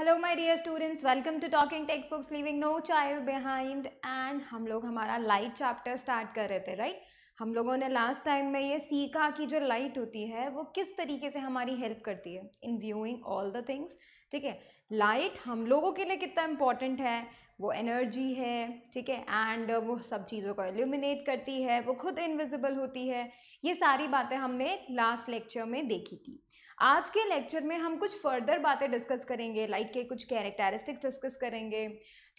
Hello my dear students welcome to talking text books leaving no child behind and हम लोग हमारा light chapter start कर रहे थे राइट right? हम लोगों ने लास्ट टाइम में ये सीखा कि जो लाइट होती है वो किस तरीके से हमारी हेल्प करती है in viewing all the things ठीक है लाइट हम लोगों के लिए कितना इम्पॉर्टेंट है वो एनर्जी है ठीक है एंड वो सब चीज़ों को एल्यूमिनेट करती है वो खुद इनविजिबल होती है ये सारी बातें हमने लास्ट लेक्चर में देखी थी आज के लेक्चर में हम कुछ फर्दर बातें डिस्कस करेंगे लाइक के कुछ कैरेक्टरिस्टिक्स डिस्कस करेंगे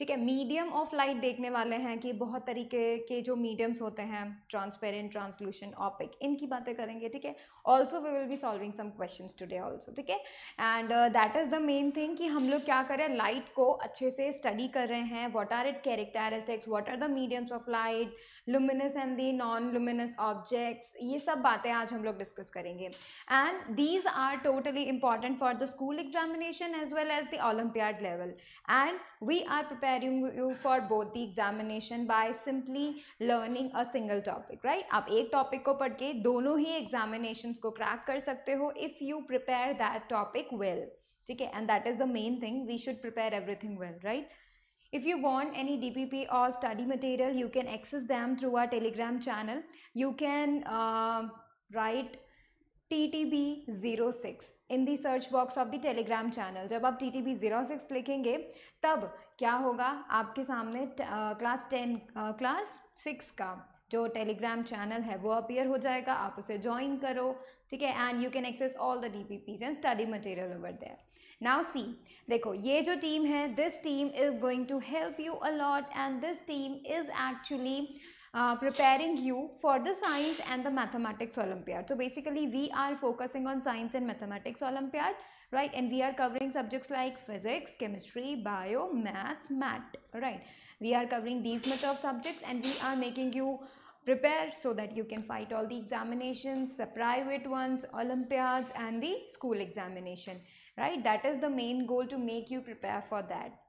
ठीक है मीडियम ऑफ लाइट देखने वाले हैं कि बहुत तरीके के जो मीडियम्स होते हैं ट्रांसपेरेंट ट्रांसलूशन ऑपिक इनकी बातें करेंगे ठीक है also we will be solving some question today also ठीक है and that is the main thing कि हम लोग क्या करें लाइट को अच्छे से स्टडी कर रहे हैं what are its characteristics what are the mediums of light luminous and the non luminous objects ये सब बातें आज हम लोग डिस्कस करेंगे and these are totally important for the school examination as well as the olympiad level and we are prepare preparing you for both the examination by simply learning a single topic right आप एक topic को पढ़ के दोनों ही examinations को crack कर सकते हो if you prepare that topic well ठीक है and that is the main thing we should prepare everything well right If you want any DPP or study material, you can access them through our Telegram channel. You can uh, write TTB zero six in the search box of the Telegram channel. जब आप TTB zero six लिखेंगे तब क्या होगा आपके सामने class ten class six का जो टेलीग्राम चैनल है वो अपीयर हो जाएगा आप उसे ज्वाइन करो ठीक है and you can access all the D P Ps and study material over there now see देखो ये जो टीम है this team is going to help you a lot and this team is actually Uh, preparing you for the science and the mathematics olympiad so basically we are focusing on science and mathematics olympiad right and we are covering subjects like physics chemistry bio maths mat right we are covering these much of subjects and we are making you prepare so that you can fight all the examinations the private ones olympiads and the school examination right that is the main goal to make you prepare for that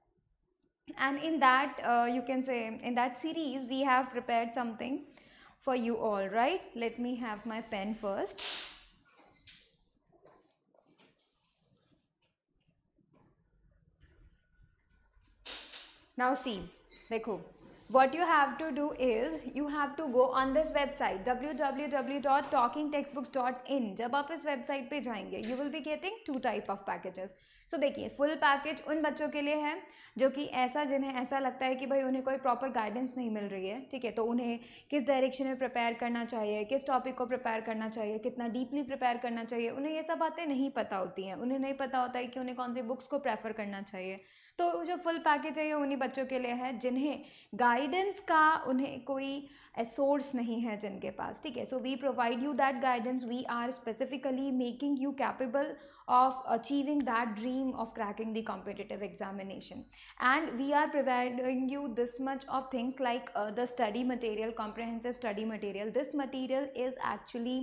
and in that uh, you can say in that series we have prepared something for you all right let me have my pen first now see देखो what you you have have to do is to go on this website W W W dot talking text books dot in जब आप इस website पर जाएंगे you will be getting to type of packages सो देखिए full package उन बच्चों के लिए है जो कि ऐसा जिन्हें ऐसा लगता है कि भाई उन्हें कोई प्रॉपर गाइडेंस नहीं मिल रही है ठीक है तो उन्हें किस डायरेक्शन में प्रिपेयर करना चाहिए किस टॉपिक को प्रिपेयर करना चाहिए कितना डीपली प्रिपेयर करना चाहिए उन्हें ये सब बातें नहीं पता होती हैं उन्हें नहीं पता होता है कि उन्हें कौन सी बुक्स को प्रेफर करना चाहिए तो जो फुल पैकेज है ये उन्हीं बच्चों के लिए है जिन्हें गाइडेंस का उन्हें कोई सोर्स नहीं है जिनके पास ठीक है so we provide you that guidance we are specifically making you capable of achieving that dream of cracking the competitive examination and we are providing you this much of things like the study material comprehensive study material this material is actually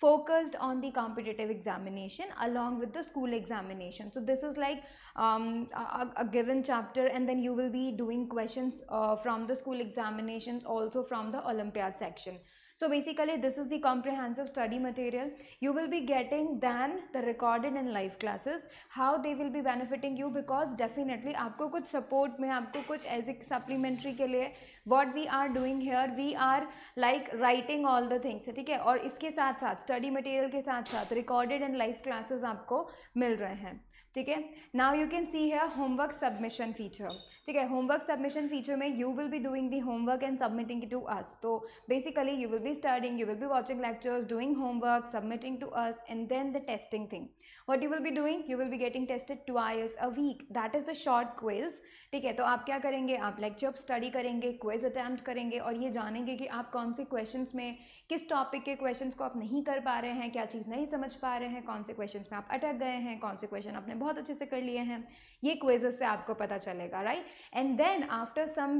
focused on the competitive examination along with the school examination. So this is like um, a, a, given chapter and then you will be doing questions uh, from the school examinations also from the Olympiad section. So basically this is the comprehensive study material. You will be getting than the recorded in live classes. How they will be benefiting you because definitely आपको कुछ support में आपको कुछ a supplementary के लिए what we are doing here we are like writing all the things ठीक है और इसके साथ साथ स्टडी मटेरियल के साथ साथ रिकॉर्डेड एंड लाइव क्लासेज आपको मिल रहे हैं ठीक है now you can see here homework submission feature ठीक है होमवर्क सबमिशन फीचर में you will be doing the homework and submitting to us तो basically you will be studying you will be watching lectures doing homework submitting to us and then the testing thing what you will be doing you will be getting tested two hours a week that is the short quiz ठीक है तो आप क्या करेंगे आप lecture study करेंगे quiz attempt करेंगे और ये जानेंगे कि आप कौन से क्वेश्चन में किस टॉपिक के क्वेश्चन को आप नहीं कर पा रहे हैं क्या चीज़ नहीं समझ पा रहे हैं कौन से क्वेश्चन में आप अटक गए हैं कौन से क्वेश्चन आपने बहुत अच्छे से कर लिए हैं ये क्वेजेस से आपको पता चलेगा right and then after some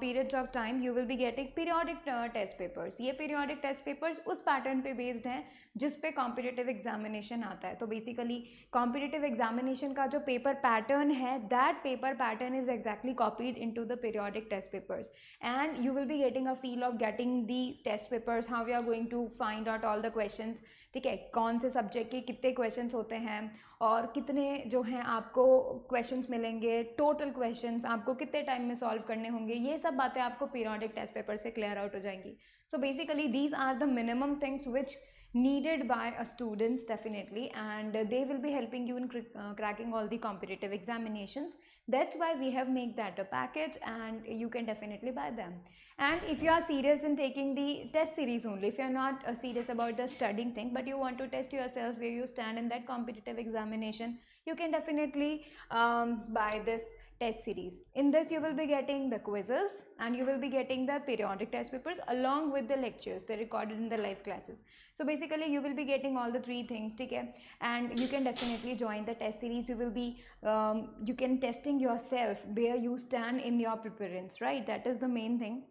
periods of time you will be getting periodic test papers ये पीरियोडिक टेस्ट पेपर्स उस पैटर्न पे बेस्ड हैं जिस पे कॉम्पिटेटिव एग्जामिनेशन आता है तो बेसिकली कॉम्पिटेटिव एग्जामिनेशन का जो पेपर पैटर्न है that paper pattern is exactly copied into the periodic test papers and you will be getting a feel of getting the test papers how you are going to find out all the question ठीक है कौन से subject के कितने question होते हैं और कितने जो हैं आपको क्वेश्चंस मिलेंगे टोटल क्वेश्चंस आपको कितने टाइम में सॉल्व करने होंगे ये सब बातें आपको पीरियडिक टेस्ट पेपर से क्लियर आउट हो जाएंगी so basically these are the minimum things which needed by a students definitely and they will be helping you in cracking all the competitive examination that's why we have make that a package and you can definitely buy them and if you are serious in taking the test series only if you are not uh, serious about the studying thing but you want to test yourself where you stand in that competitive examination you can definitely um, buy this test series in this you will be getting the quizzes and you will be getting the periodic test papers along with the lectures they recorded in the live classes so basically you will be getting all the three things together, and you can definitely join the test series you will be um, you can testing yourself where you stand in your preference right that is the main thing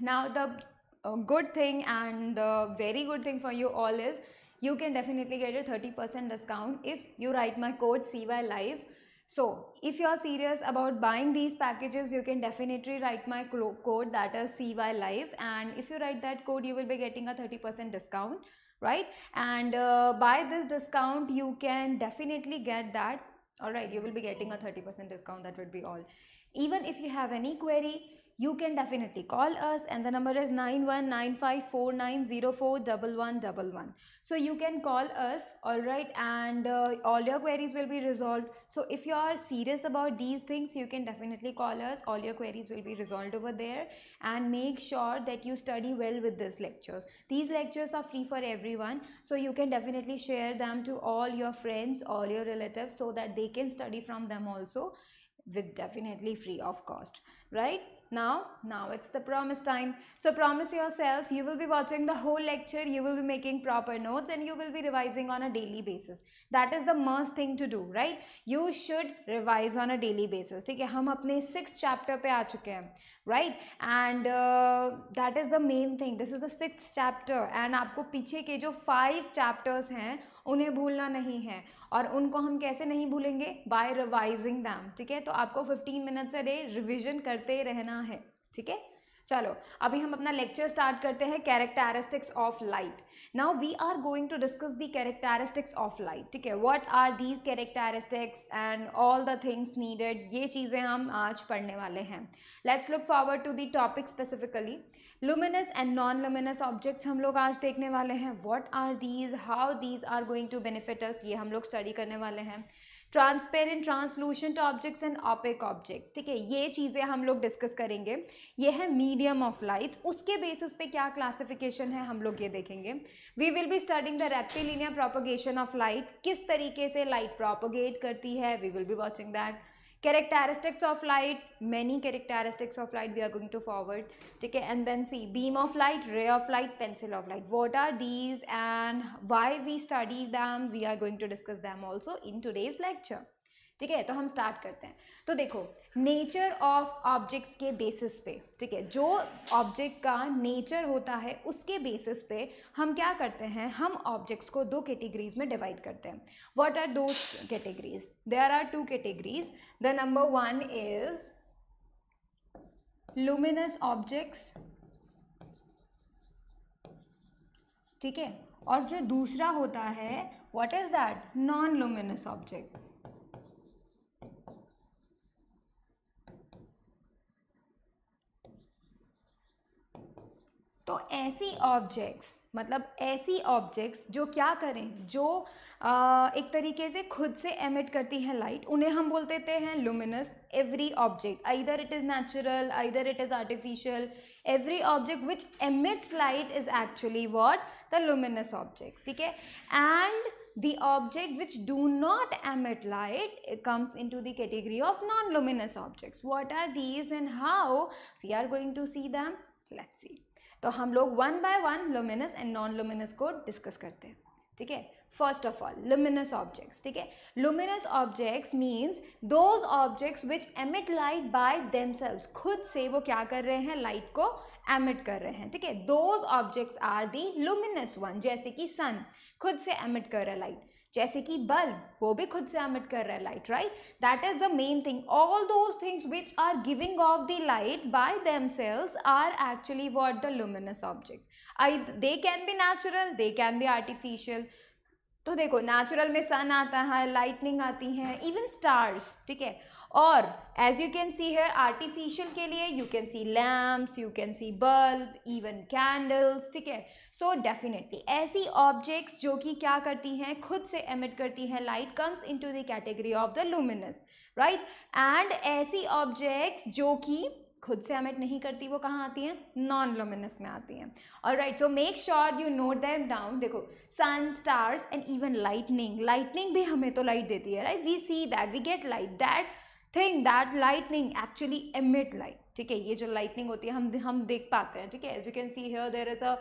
now the uh, good thing and the very good thing for you all is you can definitely get a 30% discount if you write my code CYLIVE. So if you're serious about buying these packages, you can definitely write my code that is CYLIVE and if you write that code, you will be getting a 30% discount, right? And uh, by this discount, you can definitely get that. All right, you will be getting a 30% discount. That would be all. Even if you have any query, you can definitely call us and the number is 919549041111 so you can call us all right and uh, all your queries will be resolved so if you are serious about these things you can definitely call us all your queries will be resolved over there and make sure that you study well with these lectures these lectures are free for everyone so you can definitely share them to all your friends all your relatives so that they can study from them also with definitely free of cost right now, now it's the promise time. So promise yourself, you will be watching the whole lecture, you will be making proper notes and you will be revising on a daily basis. That is the most thing to do, right? You should revise on a daily basis. ठीक है हम अपने six chapter पे आ चुके हैं right and that is the main thing this is the six chapter and आपको पीछे के जो फाइव चैप्टर्स हैं उन्हें भूलना नहीं है और उनको हम कैसे नहीं भूलेंगे बाय रिवाइजिंग दैम ठीक है तो आपको fifteen minutes a day revision करते रहना है ठीक है चलो अभी हम अपना लेक्चर स्टार्ट करते हैं characteristics of light now we are going to discuss the characteristics of light ठीक है what are these characteristics and all the things needed ये चीज़ें हम आज पढ़ने वाले हैं let's look forward to the topic specifically luminous and non luminous objects हम लोग आज देखने वाले हैं what are these how these are going to benefit us ये हम लोग स्टडी करने वाले हैं transparent translucent objects and opaque objects ठीक है ये चीज़ें हम लोग डिस्कस करेंगे ये है मीडियम ऑफ लाइट्स उसके बेसिस पे क्या क्लासिफिकेशन है हम लोग ये देखेंगे we will be studying the rectilinear propagation of light किस तरीके से लाइट प्रोपोगेट करती है we will be watching that characteristics of light many characteristics of light we are going to forward okay and then see beam of light ray of light pencil of light what are these and why we study them we are going to discuss them also in today's lecture ठीक है तो हम start करते हैं तो देखो nature of objects के basis पे ठीक है जो ऑब्जेक्ट का नेचर होता है उसके बेसिस पे हम क्या करते हैं हम ऑब्जेक्ट्स को दो कैटेगरीज में डिवाइड करते हैं व्हाट आर दो categories there are two categories the number one is luminous objects ठीक है और जो दूसरा होता है what is that non luminous object तो ऐसी ऑब्जेक्ट्स मतलब ऐसी ऑब्जेक्ट्स जो क्या करें जो आ, एक तरीके से खुद से एमिट करती हैं लाइट उन्हें हम बोल देते हैं luminous every object either it is natural either it is artificial every object which emits light is actually what the luminous object ठीक है and the object which do not emit light comes into the category of non luminous objects what are these and how we are going to see them let's see तो हम लोग one by one luminous and non luminous को discuss करते हैं ठीक है first of all luminous objects ठीक है luminous objects means those objects which emit light by them खुद से वो क्या कर रहे हैं लाइट को एमिट कर रहे हैं ठीक है those objects are the luminous one जैसे कि सन खुद से एमिट कर रहा है लाइट जैसे कि बल्ब वो भी खुद से एमिट कर रहा है light right that is the main thing all those things which are giving off the light by themselves are actually what the luminous objects I they can be natural they can be artificial तो देखो natural में सन आता है lightning आती है even stars ठीक है और as you can see here artificial के लिए you can see lamps you can see bulb even candles ठीक है सो डेफिनेटली ऐसी ऑब्जेक्ट्स जो कि क्या करती हैं खुद से एमिट करती हैं light comes into the category of the luminous right and ऐसी ऑब्जेक्ट्स जो कि खुद से एमिट नहीं करती वो कहाँ आती हैं नॉन लुमिनस में आती हैं और right so make sure you note them down देखो sun stars and even lightning lightning भी हमें तो लाइट देती है right we see that we get light that think that lightning actually emit light ठीक है ये जो लाइटनिंग होती है हम हम देख पाते हैं ठीक है as you can see here there is a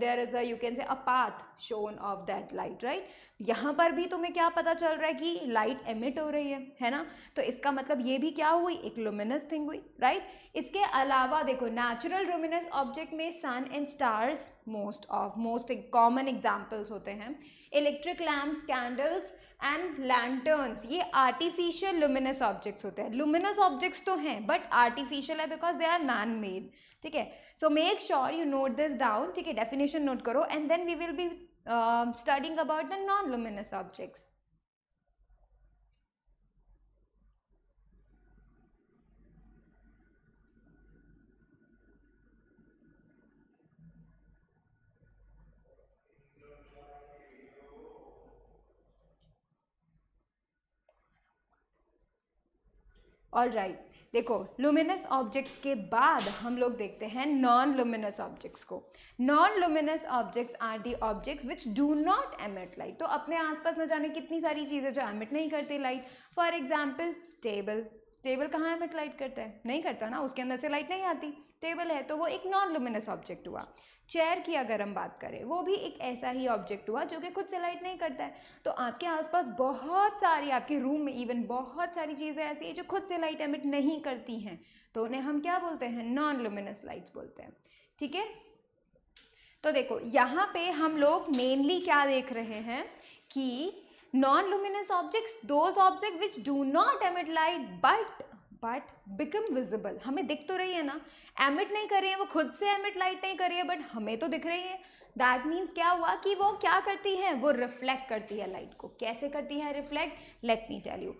there is a you can say a path shown of that light right यहाँ पर भी तुम्हें क्या पता चल रहा है कि लाइट एमिट हो रही है है ना तो इसका मतलब ये भी क्या हुई एक लुमिनस थिंग हुई राइट इसके अलावा देखो नेचुरल लुमिनस ऑब्जेक्ट में sun and stars most of most common examples होते हैं electric lamps candles and lanterns ये आर्टिफिशियल लुमिनस ऑब्जेक्ट्स होते हैं लुमिनस ऑब्जेक्ट्स तो हैं बट आर्टिफिशियल है because they are man made ठीक है so make sure you note this down ठीक है डेफिनेशन नोट करो and then we will be studying about the non luminous objects all right right. देखो luminous objects के बाद हम लोग देखते हैं नॉन लुमिनस ऑब्जेक्ट्स को non luminous objects are the objects which do not emit light तो अपने आसपास न जाने कितनी सारी चीज़ें जो एमिट नहीं करती light for example table table कहाँ एमिट लाइट करता है नहीं करता ना उसके अंदर से लाइट नहीं आती टेबल है तो वो एक नॉन लुमिनस ऑब्जेक्ट हुआ चेयर की अगर हम बात करें वो भी एक ऐसा ही ऑब्जेक्ट हुआ जो कि खुद से लाइट नहीं करता है तो आपके आसपास बहुत सारी आपके रूम में इवन बहुत सारी चीज़ें ऐसी हैं जो खुद से लाइट एमिट नहीं करती हैं तो उन्हें हम क्या बोलते हैं नॉन लुमिनस लाइट्स बोलते हैं ठीक है तो देखो यहाँ पे हम लोग मेनली क्या देख रहे हैं कि non luminous objects those object which do not emit light but but become visible हमें दिख तो रही है ना एमिट नहीं कर रही है वो खुद से एमिट लाइट नहीं कर रही है बट हमें तो दिख रही है दैट मीन्स क्या हुआ कि वो क्या करती है वो रिफ्लेक्ट करती है लाइट को कैसे करती है reflect let me tell you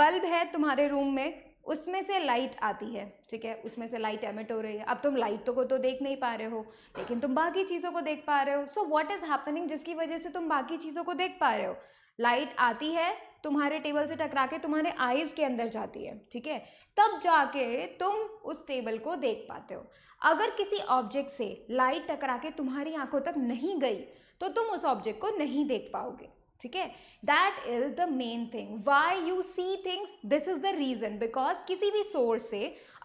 bulb है तुम्हारे रूम में उसमें से लाइट आती है ठीक है उसमें से लाइट एमिट हो रही है अब तुम लाइट तो को तो देख नहीं पा रहे हो लेकिन तुम बाकी चीज़ों को देख पा रहे हो सो वॉट इज़ हैपनिंग जिसकी वजह से तुम बाकी चीज़ों को देख पा रहे हो लाइट आती है तुम्हारे टेबल से टकरा के तुम्हारे आईज़ के अंदर जाती है ठीक है तब जाके तुम उस टेबल को देख पाते हो अगर किसी ऑब्जेक्ट से लाइट टकरा के तुम्हारी आंखों तक नहीं गई तो तुम उस ऑब्जेक्ट को नहीं देख पाओगे ठीक है that is the main thing why you see things this is the reason because किसी भी सोर्स से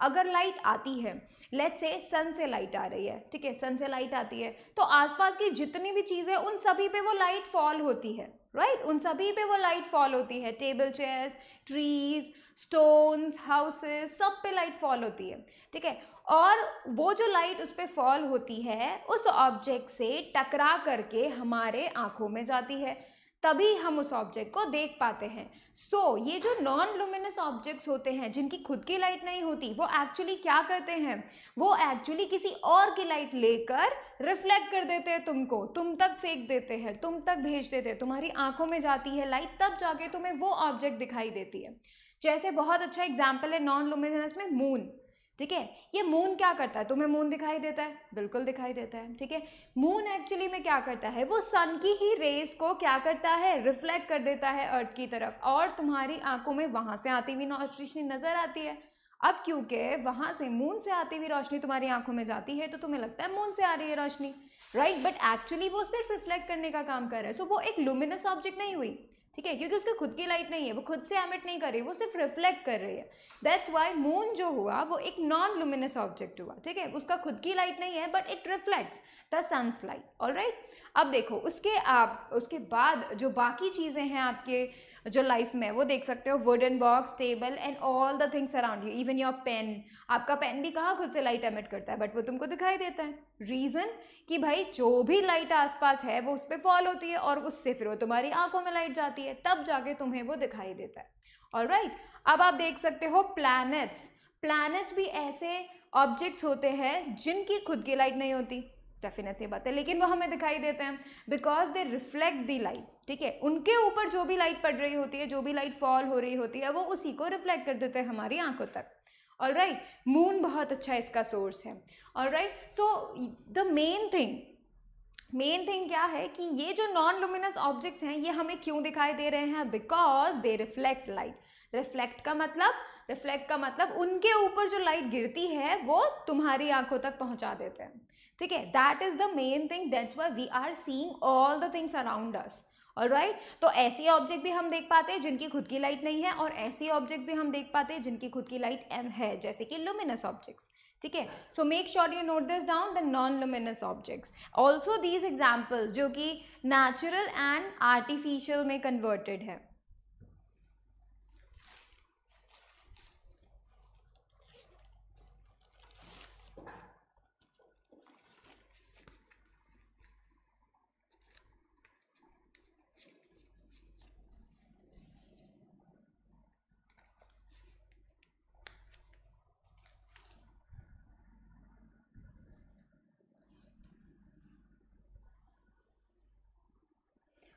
अगर लाइट आती है लेट्स से सन से लाइट आ रही है ठीक है सन से लाइट आती है तो आसपास की जितनी भी चीज़ें उन सभी पे वो लाइट फॉल होती है राइट right? उन सभी पे वो लाइट फॉल होती है table chairs trees stones houses सब पे लाइट फॉल होती है ठीक है और वो जो लाइट उस पर फॉल होती है उस ऑब्जेक्ट से टकरा करके हमारे आँखों में जाती है तभी हम उस ऑब्जेक्ट को देख पाते हैं सो so, ये जो नॉन लुमिनस ऑब्जेक्ट्स होते हैं जिनकी खुद की लाइट नहीं होती वो एक्चुअली क्या करते हैं वो एक्चुअली किसी और की लाइट लेकर रिफ्लेक्ट कर देते हैं तुमको तुम तक फेंक देते हैं तुम तक भेज देते हैं तुम्हारी आंखों में जाती है लाइट तब जाके तुम्हें वो ऑब्जेक्ट दिखाई देती है जैसे बहुत अच्छा एग्जाम्पल है नॉन लुमिनस में मून ठीक है ये मून क्या करता है तुम्हें मून दिखाई देता है बिल्कुल दिखाई देता है ठीक है मून एक्चुअली में क्या करता है वो सन की ही रेस को क्या करता है रिफ्लेक्ट कर देता है अर्थ की तरफ और तुम्हारी आंखों में वहां से आती हुई रोशनी नजर आती है अब क्योंकि वहां से मून से आती हुई रोशनी तुम्हारी आंखों में जाती है तो तुम्हें लगता है मून से आ रही है रोशनी राइट बट एक्चुअली वो सिर्फ रिफ्लेक्ट करने का काम कर रहा है सो so, वो एक लुमिनस ऑब्जेक्ट नहीं हुई ठीक है क्योंकि उसकी खुद की लाइट नहीं है वो खुद से एमिट नहीं कर रही वो सिर्फ रिफ्लेक्ट कर रही है दैट्स वाई मून जो हुआ वो एक नॉन लुमिनस ऑब्जेक्ट हुआ ठीक है उसका खुद की लाइट नहीं है but it reflects the sun's light all right अब देखो उसके आप उसके बाद जो बाकी चीज़ें हैं आपके जो लाइफ में वो देख सकते हो wooden box table and all the things around you even your pen आपका पेन भी कहाँ खुद से लाइट एमिट करता है बट वो तुमको दिखाई देता है रीज़न कि भाई जो भी लाइट आसपास है वो उस पर फॉल होती है और उससे फिर वो तुम्हारी आंखों में लाइट जाती है तब जाके तुम्हें वो दिखाई देता है और राइट right, अब आप देख सकते हो प्लैनेट्स प्लैनेट्स भी ऐसे ऑब्जेक्ट्स होते हैं जिनकी खुद की लाइट नहीं होती डेफिनेट सी बात है लेकिन वो हमें दिखाई देते हैं because they reflect the light ठीक है उनके ऊपर जो भी लाइट पड़ रही होती है जो भी लाइट फॉल हो रही होती है वो उसी को रिफ्लेक्ट कर देते हैं हमारी आंखों तक ऑल राइट मून बहुत अच्छा इसका सोर्स है all right so the main thing main thing क्या है कि ये जो नॉन लुमिनस ऑब्जेक्ट्स हैं ये हमें क्यों दिखाई दे रहे हैं because they reflect light reflect का मतलब रिफ्लेक्ट का मतलब उनके ऊपर जो लाइट गिरती है वो तुम्हारी आंखों तक पहुंचा देते हैं ठीक है that is the main thing that's why we are seeing all the things around us और राइट तो ऐसे ऑब्जेक्ट भी हम देख पाते हैं जिनकी खुद की लाइट नहीं है और ऐसे ऑब्जेक्ट भी हम देख पाते हैं जिनकी खुद की लाइट एम है जैसे कि लुमिनस ऑब्जेक्ट्स ठीक है so make sure you note this down the non luminous objects also these examples जो कि नेचुरल एंड आर्टिफिशियल में कन्वर्टेड है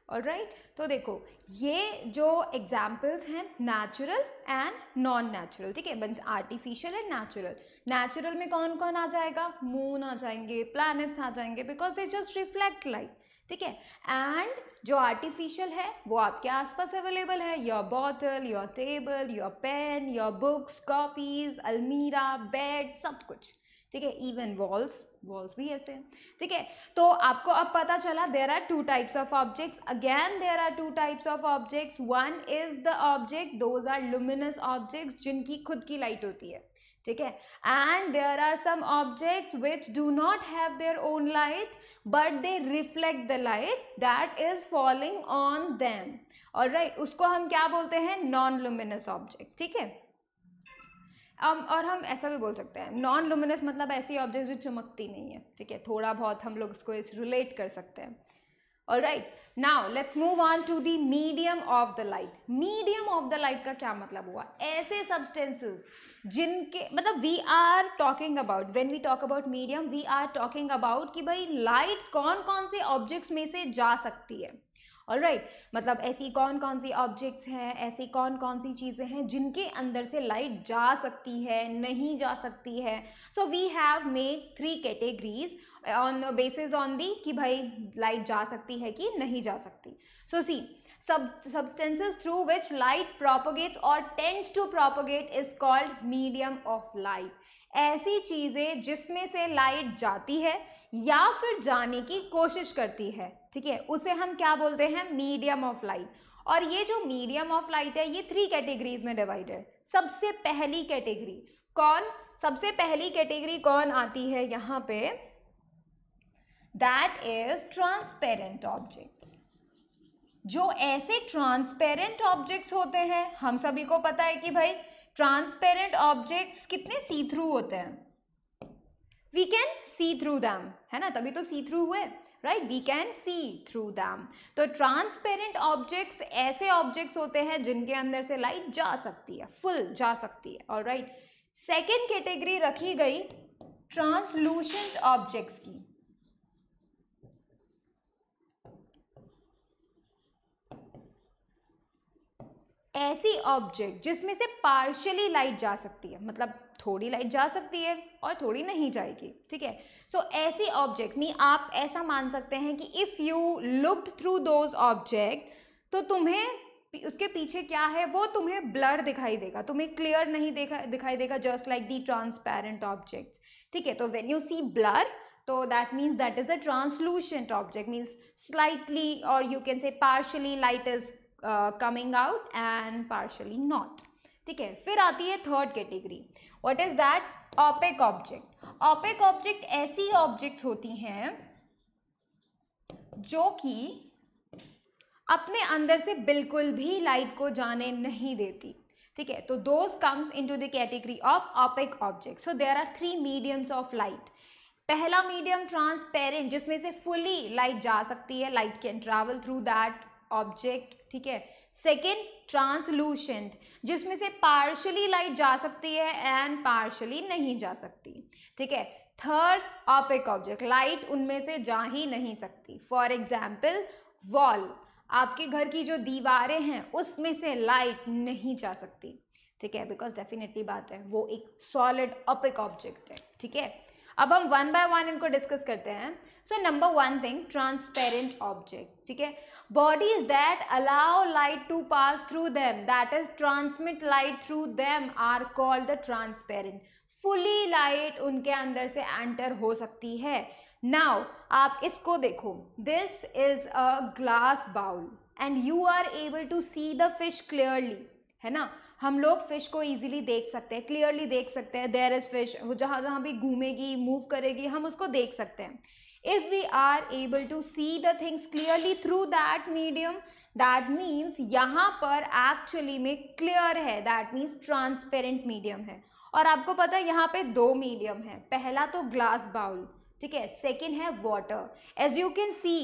और राइट right? तो देखो ये जो एग्जाम्पल्स हैं नेचुरल एंड नॉन नेचुरल ठीक है means artificial and natural natural में कौन कौन आ जाएगा मून आ जाएंगे प्लैनेट्स आ जाएंगे because they just reflect light ठीक है एंड जो आर्टिफिशियल है वो आपके आसपास अवेलेबल है your bottle your table your pen your books copies अलमीरा बेड सब कुछ ठीक है इवन वॉल्स वॉल्स भी ऐसे हैं ठीक है तो आपको अब पता चला there are two types of objects again there are two types of objects one is the object those are luminous objects जिनकी खुद की लाइट होती है ठीक है and there are some objects which do not have their own light but they reflect the light that is following on them और right उसको हम क्या बोलते हैं नॉन लुमिनस ऑब्जेक्ट्स ठीक है um, और हम ऐसा भी बोल सकते हैं नॉन लुमिनस मतलब ऐसी ऑब्जेक्ट जो चमकती नहीं है ठीक है थोड़ा बहुत हम लोग इसको इस रिलेट कर सकते हैं और right now let's move on to the medium of the light medium of the light का क्या मतलब हुआ ऐसे सब्सटेंसेस जिनके मतलब we are talking about when we talk about medium we are talking about कि भाई लाइट कौन कौन से ऑब्जेक्ट्स में से जा सकती है ऑल राइट right? मतलब ऐसी कौन कौन सी ऑब्जेक्ट्स हैं ऐसी कौन कौन सी चीज़ें हैं जिनके अंदर से लाइट जा सकती है नहीं जा सकती है so we have made three categories on basis on the कि भाई लाइट जा सकती है कि नहीं जा सकती सो सी सब substances through which light propagates or tends to propagate is called medium of light ऐसी चीज़ें जिसमें से लाइट जाती है या फिर जाने की कोशिश करती है ठीक है उसे हम क्या बोलते हैं मीडियम ऑफ लाइट और ये जो मीडियम ऑफ लाइट है ये थ्री कैटेगरीज में डिवाइड है सबसे पहली कैटेगरी कौन सबसे पहली कैटेगरी कौन आती है यहां पे दैट इज ट्रांसपेरेंट ऑब्जेक्ट्स जो ऐसे ट्रांसपेरेंट ऑब्जेक्ट्स होते हैं हम सभी को पता है कि भाई ट्रांसपेरेंट ऑब्जेक्ट्स कितने सी थ्रू होते हैं we can see through them है ना तभी तो सी थ्रू हुए right we can see through them तो ट्रांसपेरेंट ऑब्जेक्ट्स ऐसे ऑब्जेक्ट्स होते हैं जिनके अंदर से लाइट जा सकती है फुल जा सकती है और राइट सेकेंड कैटेगरी रखी गई ट्रांसलूशेंट ऑब्जेक्ट्स की ऐसी ऑब्जेक्ट जिसमें से पार्शियली लाइट जा सकती है मतलब थोड़ी लाइट जा सकती है और थोड़ी नहीं जाएगी ठीक है सो ऐसे ऑब्जेक्ट में आप ऐसा मान सकते हैं कि if you looked through those object तो तुम्हें उसके पीछे क्या है वो तुम्हें ब्लर दिखाई देगा तुम्हें क्लियर नहीं देखा दिखाई देगा just like the transparent object ठीक है तो वेन यू सी ब्लर तो that means that is a translucent object means slightly or you can say partially light is coming out and partially not ठीक है फिर आती है third category what is that opaque object opaque object ऐसी objects होती हैं जो कि अपने अंदर से बिल्कुल भी लाइट को जाने नहीं देती ठीक है तो those comes into the category of opaque object so there are three mediums of light पहला मीडियम ट्रांसपेरेंट जिसमें से फुली लाइट जा सकती है light can travel through that object ठीक है सेकेंड ट्रांसलूशेंट जिसमें से पार्शली लाइट जा सकती है एंड पार्शली नहीं जा सकती ठीक है थर्ड ऑपिक ऑब्जेक्ट लाइट उनमें से जा ही नहीं सकती फॉर एग्जाम्पल वॉल आपके घर की जो दीवारें हैं उसमें से लाइट नहीं जा सकती ठीक है बिकॉज डेफिनेटली बात है वो एक सॉलिड ऑपिक ऑब्जेक्ट है ठीक है अब हम वन बाय वन इनको डिस्कस करते हैं so number one thing transparent object ठीक है bodies that allow light to pass through them that is transmit light through them are called the transparent fully light उनके अंदर से एंटर हो सकती है नाउ आप इसको देखो this is a glass bowl and you are able to see the fish clearly है ना हम लोग फिश को इजीली देख सकते हैं क्लियरली देख सकते हैं देयर इज़ फिश जहाँ जहाँ भी घूमेगी मूव करेगी हम उसको देख सकते हैं if we are able to see the things clearly through that medium that means यहाँ पर एक्चुअली में क्लियर है दैट मीन्स ट्रांसपेरेंट मीडियम है और आपको पता है यहाँ पे दो मीडियम है पहला तो ग्लास बाउल ठीक है सेकेंड है water as you can see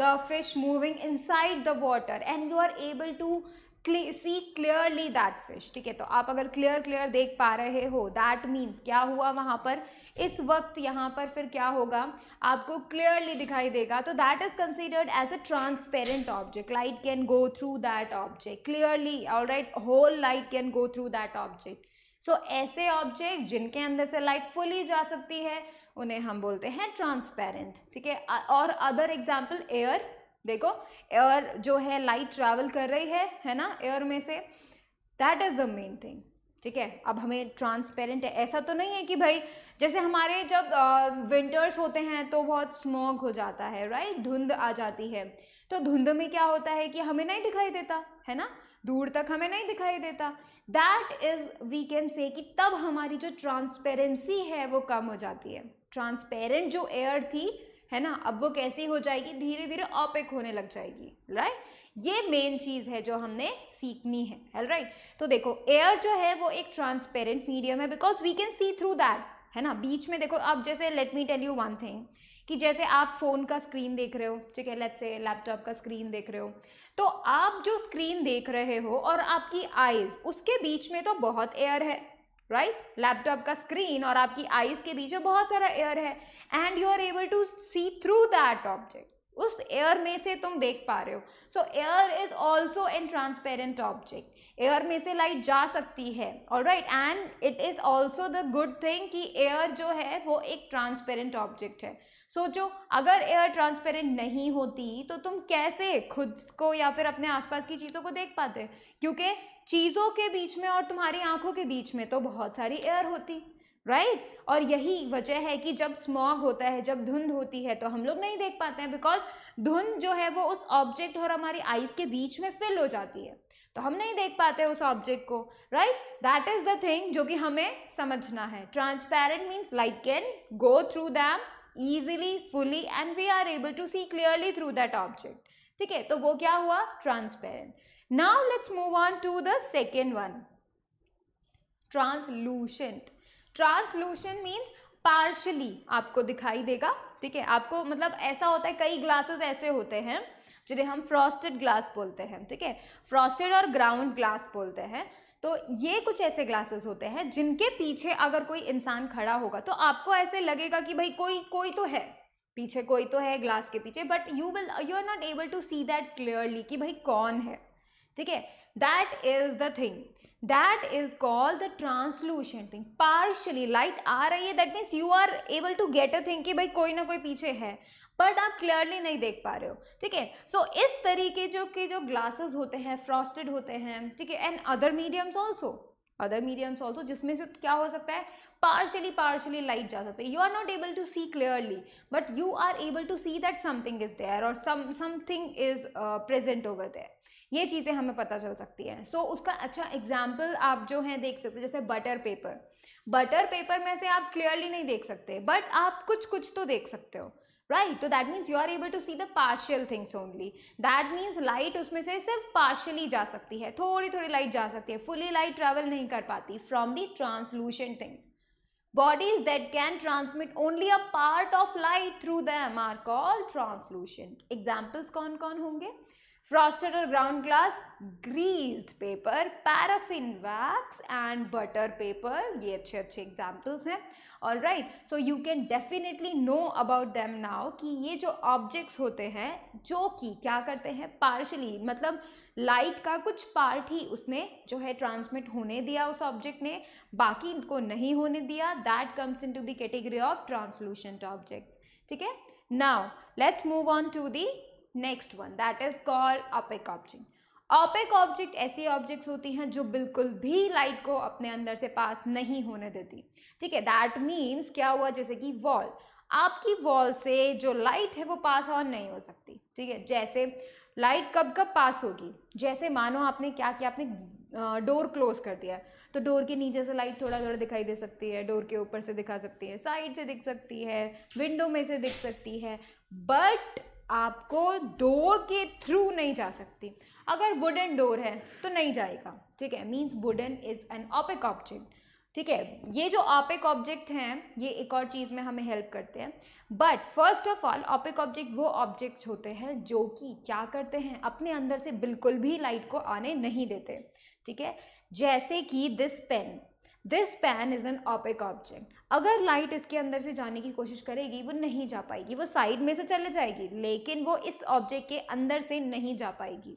the fish moving inside the the and and you are able to see clearly that fish ठीक है तो आप अगर क्लियर क्लियर देख पा रहे हो दैट मीन्स क्या हुआ वहाँ पर इस वक्त यहाँ पर फिर क्या होगा आपको क्लियरली दिखाई देगा तो that is considered as a transparent object light can go through that object clearly all right whole light can go through that object so ऐसे ऑब्जेक्ट जिनके अंदर से लाइट फुली जा सकती है उन्हें हम बोलते हैं ट्रांसपेरेंट ठीक है और अदर एग्जाम्पल एयर देखो एयर जो है लाइट ट्रैवल कर रही है है ना एयर में से that is the main thing ठीक है अब हमें ट्रांसपेरेंट है ऐसा तो नहीं है कि भाई जैसे हमारे जब विंटर्स होते हैं तो बहुत स्मोग हो जाता है राइट धुंध आ जाती है तो धुंध में क्या होता है कि हमें नहीं दिखाई देता है ना दूर तक हमें नहीं दिखाई देता that is we can say कि तब हमारी जो ट्रांसपेरेंसी है वो कम हो जाती है ट्रांसपेरेंट जो एयर थी है ना अब वो कैसी हो जाएगी धीरे धीरे ऑपेक होने लग जाएगी राइट ये मेन चीज़ है जो हमने सीखनी है हेल राइट right? तो देखो एयर जो है वो एक ट्रांसपेरेंट मीडियम है because we can see through that है ना बीच में देखो आप जैसे let me tell you one thing कि जैसे आप फ़ोन का स्क्रीन देख रहे हो ठीक है लेट से लैपटॉप का स्क्रीन देख रहे हो तो आप जो स्क्रीन देख रहे हो और आपकी आइज़ उसके बीच में तो बहुत एयर है राइट right? लैपटॉप का स्क्रीन और आपकी आइज़ के बीच में बहुत सारा एयर है and you are able to see through that object उस एयर में से तुम देख पा रहे हो so air is also an transparent object air में से लाइट जा सकती है और right and it is also the good thing कि एयर जो है वो एक ट्रांसपेरेंट ऑब्जेक्ट है सोचो अगर एयर ट्रांसपेरेंट नहीं होती तो तुम कैसे खुद को या फिर अपने आसपास की चीज़ों को देख पाते क्योंकि चीज़ों के बीच में और तुम्हारी आंखों के बीच में तो बहुत सारी एयर होती राइट right? और यही वजह है कि जब स्मॉग होता है जब धुंध होती है तो हम लोग नहीं देख पाते हैं बिकॉज धुंध जो है वो उस ऑब्जेक्ट और हमारी आइज के बीच में फिल हो जाती है तो हम नहीं देख पाते उस ऑब्जेक्ट को right that is the thing जो कि हमें समझना है transparent means light can go through them easily fully and we are able to see clearly through that object ठीक है तो वो क्या हुआ transparent now let's move on to the second one translucent translucent means partially आपको दिखाई देगा ठीक है आपको मतलब ऐसा होता है कई ग्लासेस ऐसे होते हैं जिन्हें हम फ्रॉस्टेड ग्लास बोलते हैं ठीक है फ्रॉस्टेड और ग्राउंड ग्लास बोलते हैं तो ये कुछ ऐसे ग्लासेस होते हैं जिनके पीछे अगर कोई इंसान खड़ा होगा तो आपको ऐसे लगेगा कि भाई कोई कोई तो है पीछे कोई तो है ग्लास के पीछे but you will you are not able to see that clearly कि भाई कौन है ठीक है that is the thing that is called the translucent thing partially light आ रही है that means you are able to get a thing कि भाई कोई ना कोई पीछे है बट आप क्लियरली नहीं देख पा रहे हो ठीक है सो इस तरीके जो के जो ग्लासेस होते हैं फ्रॉस्टेड होते हैं ठीक है and other mediums also other mediums also जिसमें से क्या हो सकता है पार्शली पार्शली लाइट जा सकता है you are not able to see clearly but you are able to see that something is there or something is present over there ये चीज़ें हमें पता चल सकती हैं सो so, उसका अच्छा एग्जाम्पल आप जो है देख सकते हो जैसे बटर पेपर बटर पेपर में से आप क्लियरली नहीं देख सकते बट आप कुछ कुछ तो देख सकते हो राइट तो that means you are able to see the partial things only that means light उसमें से सिर्फ पार्शियली जा सकती है थोड़ी थोड़ी लाइट जा सकती है फुली लाइट ट्रेवल नहीं कर पाती from the translucent things bodies that can transmit only a part of light through them are call translucent examples कौन कौन होंगे frosted or ground glass greased paper paraffin wax and butter paper ये अच्छे अच्छे examples हैं all right so you can definitely know about them now कि ये जो objects होते हैं जो कि क्या करते हैं partially मतलब लाइट का कुछ पार्ट ही उसने जो है ट्रांसमिट होने दिया उस ऑब्जेक्ट ने बाकी इनको नहीं होने दिया that comes into the category of translucent objects ठीक है now let's move on to the next one that is called opaque object opaque object ऐसी ऑब्जेक्ट्स होती हैं जो बिल्कुल भी लाइट को अपने अंदर से पास नहीं होने देती ठीक है दैट मीन्स क्या हुआ जैसे कि वॉल आपकी वॉल से जो लाइट है वो पास ऑन नहीं हो सकती ठीक है जैसे लाइट कब कब पास होगी जैसे मानो आपने क्या किया आपने डोर क्लोज कर दिया तो डोर के नीचे से लाइट थोड़ा थोड़ा दिखाई दे सकती है डोर के ऊपर से दिखा सकती है साइड से दिख सकती है विंडो में से दिख सकती है बट आपको डोर के थ्रू नहीं जा सकती अगर वुडन डोर है तो नहीं जाएगा ठीक है means wooden is an opaque object ठीक है ये जो ऑपिक ऑब्जेक्ट हैं ये एक और चीज़ में हमें हेल्प करते हैं but first of all opaque object वो ऑब्जेक्ट्स होते हैं जो कि क्या करते हैं अपने अंदर से बिल्कुल भी लाइट को आने नहीं देते ठीक है जैसे कि this pen this pan is an opaque object अगर लाइट इसके अंदर से जाने की कोशिश करेगी वो नहीं जा पाएगी वो साइड में से चले जाएगी लेकिन वो इस ऑब्जेक्ट के अंदर से नहीं जा पाएगी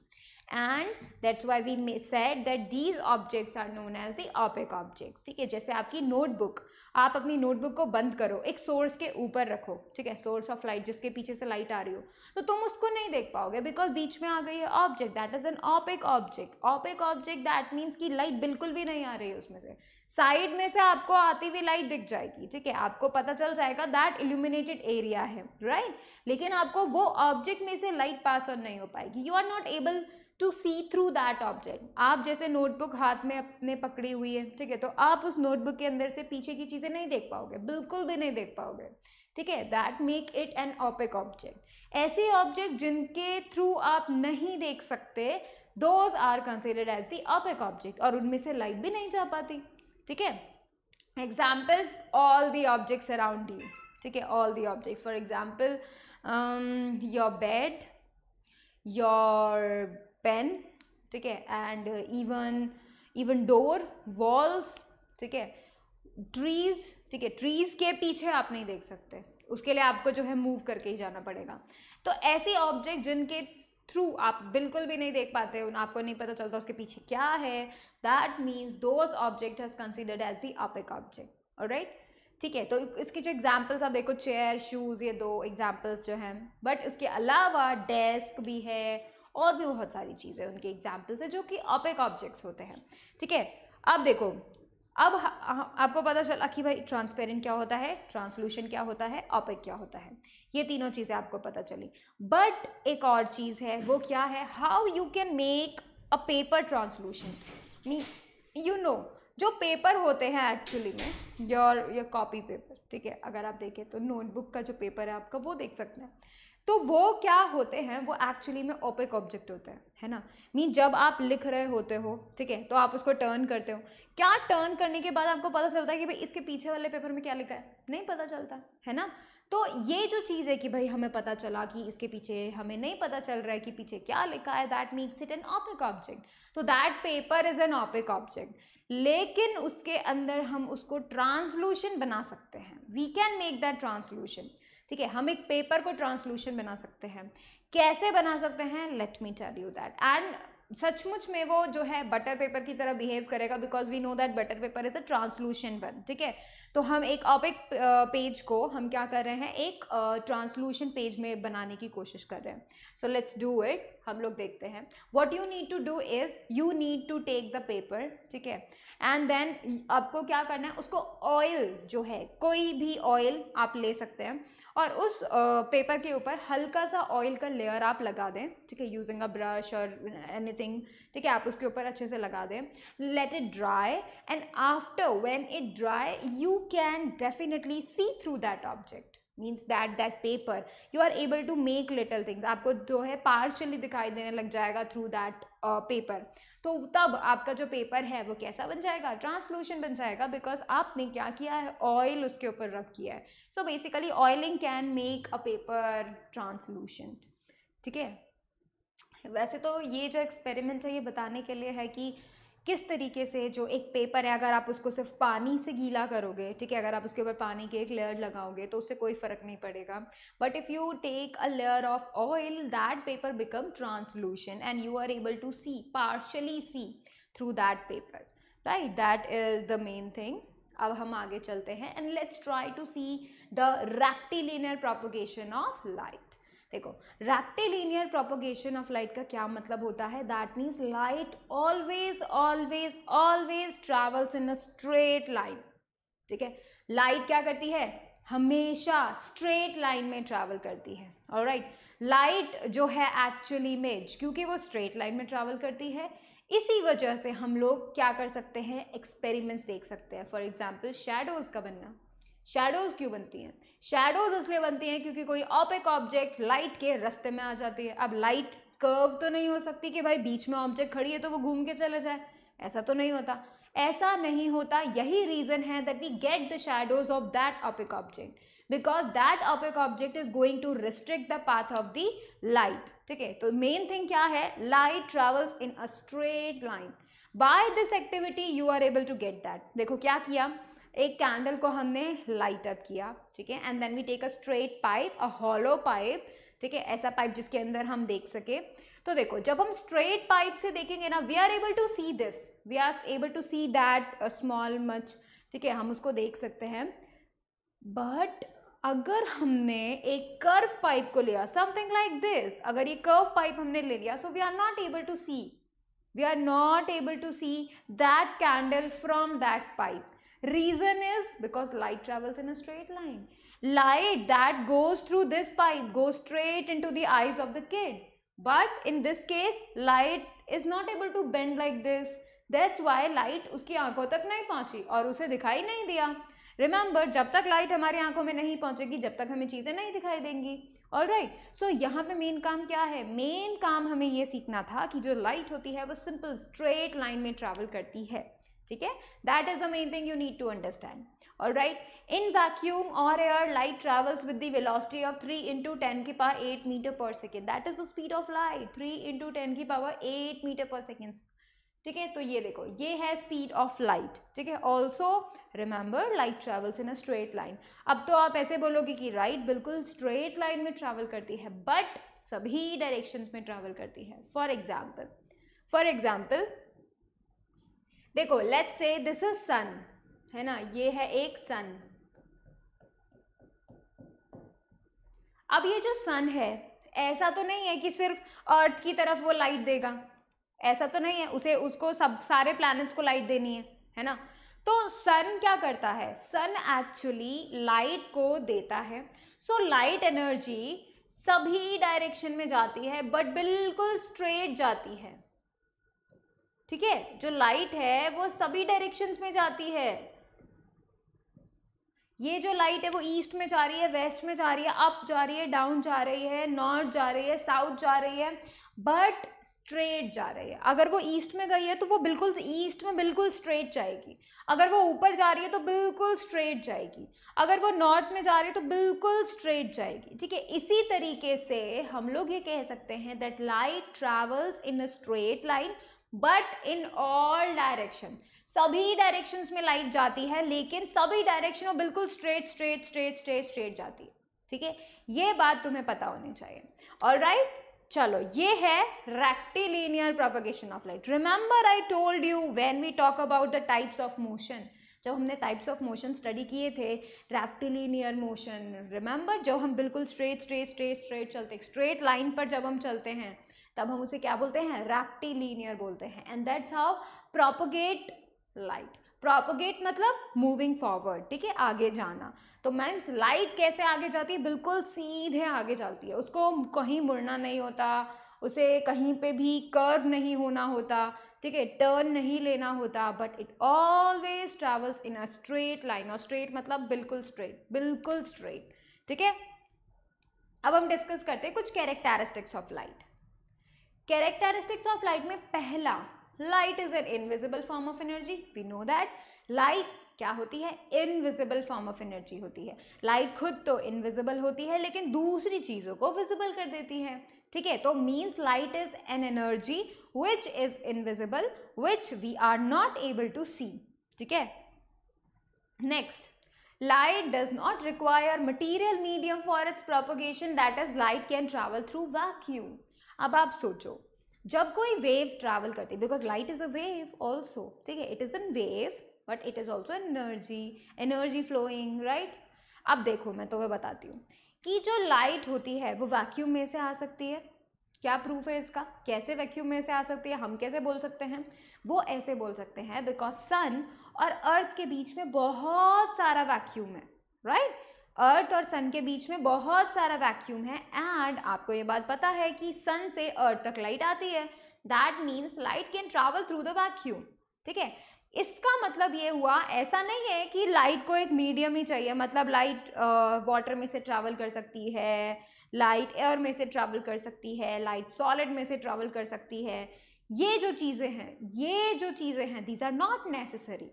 and that's why we may set that these objects are known as the opaque objects ठीक है जैसे आपकी नोटबुक आप अपनी नोटबुक को बंद करो एक सोर्स के ऊपर रखो ठीक है सोर्स ऑफ लाइट जिसके पीछे से लाइट आ रही हो तो तुम उसको नहीं देख पाओगे बिकॉज बीच में आ गई है object that is an opaque object opaque object that means कि लाइट बिल्कुल भी नहीं आ रही है उसमें से साइड में से आपको आती हुई लाइट दिख जाएगी ठीक है आपको पता चल जाएगा दैट इल्यूमिनेटेड एरिया है राइट right? लेकिन आपको वो ऑब्जेक्ट में से लाइट पास ऑन नहीं हो पाएगी you are not able to see through that object आप जैसे नोटबुक हाथ में अपने पकड़ी हुई है ठीक है तो आप उस नोटबुक के अंदर से पीछे की चीज़ें नहीं देख पाओगे बिल्कुल भी नहीं देख पाओगे ठीक है that make it an opaque object ऐसे ऑब्जेक्ट जिनके थ्रू आप नहीं देख सकते those are considered as the opaque object और उनमें से लाइट भी नहीं जा पाती ठीक है example all the objects around you ठीक है all the objects for example your bed your pen ठीक है and even even door walls ठीक है ट्रीज ठीक है ट्रीज के पीछे आप नहीं देख सकते उसके लिए आपको जो है मूव करके ही जाना पड़ेगा तो ऐसे ऑब्जेक्ट जिनके थ्रू आप बिल्कुल भी नहीं देख पाते हो आपको नहीं पता चलता उसके पीछे क्या है that means those object has considered as the opaque object और राइट ठीक है तो इसके जो एग्जाम्पल्स आप देखो चेयर शूज़ ये दो एग्जाम्पल्स जो हैं बट इसके अलावा डेस्क भी है और भी बहुत सारी चीज़ें उनके एग्जाम्पल्स है जो कि अपिक ऑब्जेक्ट्स होते हैं ठीक है अब देखो अब आपको पता चला कि भाई ट्रांसपेरेंट क्या होता है ट्रांसलूशन क्या होता है ऑपिक क्या होता है ये तीनों चीज़ें आपको पता चली बट एक और चीज़ है वो क्या है how you can make a paper translucent means you know जो पेपर होते हैं एक्चुअली में योर योर कॉपी पेपर ठीक है अगर आप देखें तो नोटबुक का जो पेपर है आपका वो देख सकते हैं तो वो क्या होते हैं वो एक्चुअली में ओपिक ऑब्जेक्ट होते हैं है ना मीन जब आप लिख रहे होते हो ठीक है तो आप उसको टर्न करते हो क्या टर्न करने के बाद आपको पता चलता है कि भाई इसके पीछे वाले पेपर में क्या लिखा है नहीं पता चलता है ना तो ये जो चीज़ है कि भाई हमें पता चला कि इसके पीछे हमें नहीं पता चल रहा है कि पीछे क्या लिखा है that means it an opaque object तो that paper is an opaque object लेकिन उसके अंदर हम उसको ट्रांसलूशन बना सकते हैं we can make that translucent ठीक है हम एक पेपर को ट्रांसल्यूशन बना सकते हैं कैसे बना सकते हैं let me tell you that and सचमुच में वो जो है बटर पेपर की तरह बिहेव करेगा because we know that butter paper is a translucent one ठीक है तो हम एक ऑपिक पेज को हम क्या कर रहे हैं एक ट्रांसलूशन uh, पेज में बनाने की कोशिश कर रहे हैं सो लेट्स डू इट हम लोग देखते हैं what you need to do is you need to take the paper ठीक है एंड देन आपको क्या करना है उसको ऑयल जो है कोई भी ऑयल आप ले सकते हैं और उस पेपर uh, के ऊपर हल्का सा ऑयल का लेयर आप लगा दें ठीक है यूजिंग अ ब्रश और एनी एनीथिंग ठीक है आप उसके ऊपर अच्छे से लगा दें let it dry and after when it dry you can definitely see through that object means that that paper you are able to make little things आपको जो है पार्शली दिखाई देने लग जाएगा थ्रू दैट पेपर तो तब आपका जो पेपर है वो कैसा बन जाएगा ट्रांसलूशन बन जाएगा बिकॉज आपने क्या किया है ऑयल उसके ऊपर रख किया है so basically oiling can make a paper translucent ठीक है वैसे तो ये जो एक्सपेरिमेंट है ये बताने के लिए है कि किस तरीके से जो एक पेपर है अगर आप उसको सिर्फ पानी से गीला करोगे ठीक है अगर आप उसके ऊपर पानी की एक लेयर लगाओगे तो उससे कोई फ़र्क नहीं पड़ेगा but if you take a layer of oil that paper become translucent and you are able to see partially see through that paper right that is the main thing अब हम आगे चलते हैं and let's try to see the rectilinear propagation of light देखो rectilinear propagation of light का क्या मतलब होता है that means light always always always travels in a straight line ठीक है लाइट क्या करती है हमेशा स्ट्रेट लाइन में ट्रैवल करती है और राइट लाइट जो है एक्चुअली इमेज क्योंकि वो स्ट्रेट लाइन में ट्रैवल करती है इसी वजह से हम लोग क्या कर सकते हैं एक्सपेरिमेंट्स देख सकते हैं फॉर एग्जाम्पल शेडोज़ का बनना शेडोज क्यों बनती हैं शेडोज इसलिए बनती हैं क्योंकि कोई ऑपेक ऑब्जेक्ट लाइट के रस्ते में आ जाती है अब लाइट कर्व तो नहीं हो सकती कि भाई बीच में ऑब्जेक्ट खड़ी है तो वो घूम के चले जाए ऐसा तो नहीं होता ऐसा नहीं होता यही रीज़न है that we get the shadows of that opaque object because that opaque object is going to restrict the path of the light ठीक है तो मेन थिंग क्या है light travels in a straight line by this activity you are able to get that देखो क्या किया एक candle को हमने लाइट अप किया ठीक है and then we take a straight pipe a hollow pipe ठीक है ऐसा पाइप जिसके अंदर हम देख सके तो देखो जब हम स्ट्रेट पाइप से देखेंगे ना we are able to see this we are able to see that small much ठीक है हम उसको देख सकते हैं बट अगर हमने एक कर्व पाइप को लिया समथिंग लाइक दिस अगर ये कर्व पाइप हमने ले लिया so we are not able to see we are not able to see that candle from that pipe Reason is because light travels in a straight line. Light that goes through this pipe goes straight into the eyes of the kid. But in this case, light is not able to bend like this. That's why light उसकी आंखों तक नहीं पहुंची और उसे दिखाई नहीं दिया रिमेंबर जब तक लाइट हमारी आंखों में नहीं पहुंचेगी जब तक हमें चीज़ें नहीं दिखाई देंगी और राइट सो यहाँ पे मेन काम क्या है मेन काम हमें ये सीखना था कि जो लाइट होती है वो सिंपल स्ट्रेट लाइन में ट्रैवल करती है ठीक है that is the main thing you need to understand और राइट इन वैक्यूम और air light travels with the velocity of three into ten की power eight metre per second that is the speed of light three into ten की power eight metre per second ठीक है तो ये देखो ये है स्पीड ऑफ लाइट ठीक है also remember light travels in a straight line अब तो आप ऐसे बोलोगे कि राइट बिल्कुल स्ट्रेट लाइन में ट्रैवल करती है बट सभी डायरेक्शंस में ट्रैवल करती है फॉर एग्जाम्पल फॉर एग्जाम्पल देखो let's say this is sun है ना ये है एक सन अब ये जो सन है ऐसा तो नहीं है कि सिर्फ अर्थ की तरफ वो लाइट देगा ऐसा तो नहीं है उसे उसको सब सारे प्लैनेट्स को लाइट देनी है है ना तो सन क्या करता है सन एक्चुअली लाइट को देता है सो लाइट एनर्जी सभी डायरेक्शन में जाती है बट बिल्कुल स्ट्रेट जाती है ठीक है जो लाइट है वो सभी डायरेक्शंस में जाती है ये जो लाइट है वो ईस्ट में जा रही है वेस्ट में जा रही है अप जा रही है डाउन जा रही है नॉर्थ जा रही है साउथ जा रही है बट स्ट्रेट जा रही है अगर वो ईस्ट में गई है तो वो बिल्कुल ईस्ट में बिल्कुल स्ट्रेट जाएगी अगर वो ऊपर जा रही है तो बिल्कुल स्ट्रेट जाएगी अगर वो नॉर्थ में जा रही है तो बिल्कुल स्ट्रेट जाएगी ठीक है इसी तरीके से हम लोग ये कह सकते हैं that light travels in a straight line but in all direction सभी डायरेक्शन में लाइट जाती है लेकिन सभी डायरेक्शन बिल्कुल straight straight straight straight straight जाती है ठीक है ये बात तुम्हें पता होनी चाहिए और राइट right? चलो ये है rectilinear propagation of light remember I told you when we talk about the types of motion जब हमने टाइप्स ऑफ मोशन स्टडी किए थे रैक्टिलीनियर मोशन रिमेंबर जब हम बिल्कुल स्ट्रेट स्ट्रेट स्ट्रेट स्ट्रेट चलते स्ट्रेट लाइन पर जब हम चलते हैं तब हम उसे क्या बोलते हैं रेक्टिलीनियर बोलते हैं and that's how propagate light propagate मतलब मूविंग फॉरवर्ड ठीक है आगे जाना तो मीन्स लाइट कैसे आगे जाती है बिल्कुल सीधे आगे जाती है उसको कहीं मुड़ना नहीं होता उसे कहीं पे भी कर्व नहीं होना होता ठीक है टर्न नहीं लेना होता but it always travels in a straight line और स्ट्रेट मतलब बिल्कुल स्ट्रेट बिल्कुल स्ट्रेट ठीक है अब हम डिस्कस करते हैं कुछ characteristics of light characteristics of light में पहला light is an invisible form of energy we know that light क्या होती है इनविजिबल फॉर्म ऑफ एनर्जी होती है लाइट खुद तो इनविजिबल होती है लेकिन दूसरी चीज़ों को विजिबल कर देती है ठीक है तो means light is an energy which is invisible which we are not able to see ठीक है next light does not require material medium for its propagation that is light can travel through vacuum अब आप सोचो जब कोई wave travel करती because light is a wave also ठीक है it is an wave but it is also energy energy flowing right अब देखो मैं तुम्हें बताती हूँ कि जो लाइट होती है वो वैक्यूम में से आ सकती है क्या प्रूफ है इसका कैसे वैक्यूम में से आ सकती है हम कैसे बोल सकते हैं वो ऐसे बोल सकते हैं बिकॉज सन और अर्थ के बीच में बहुत सारा वैक्यूम है राइट right? अर्थ और सन के बीच में बहुत सारा वैक्यूम है एंड आपको ये बात पता है कि सन से अर्थ तक लाइट आती है that means light can travel through the vacuum ठीक है इसका मतलब ये हुआ ऐसा नहीं है कि लाइट को एक मीडियम ही चाहिए मतलब लाइट वाटर में से ट्रैवल कर सकती है लाइट एयर में से ट्रैवल कर सकती है लाइट सॉलिड में से ट्रैवल कर सकती है ये जो चीज़ें हैं ये जो चीज़ें हैं these are not necessary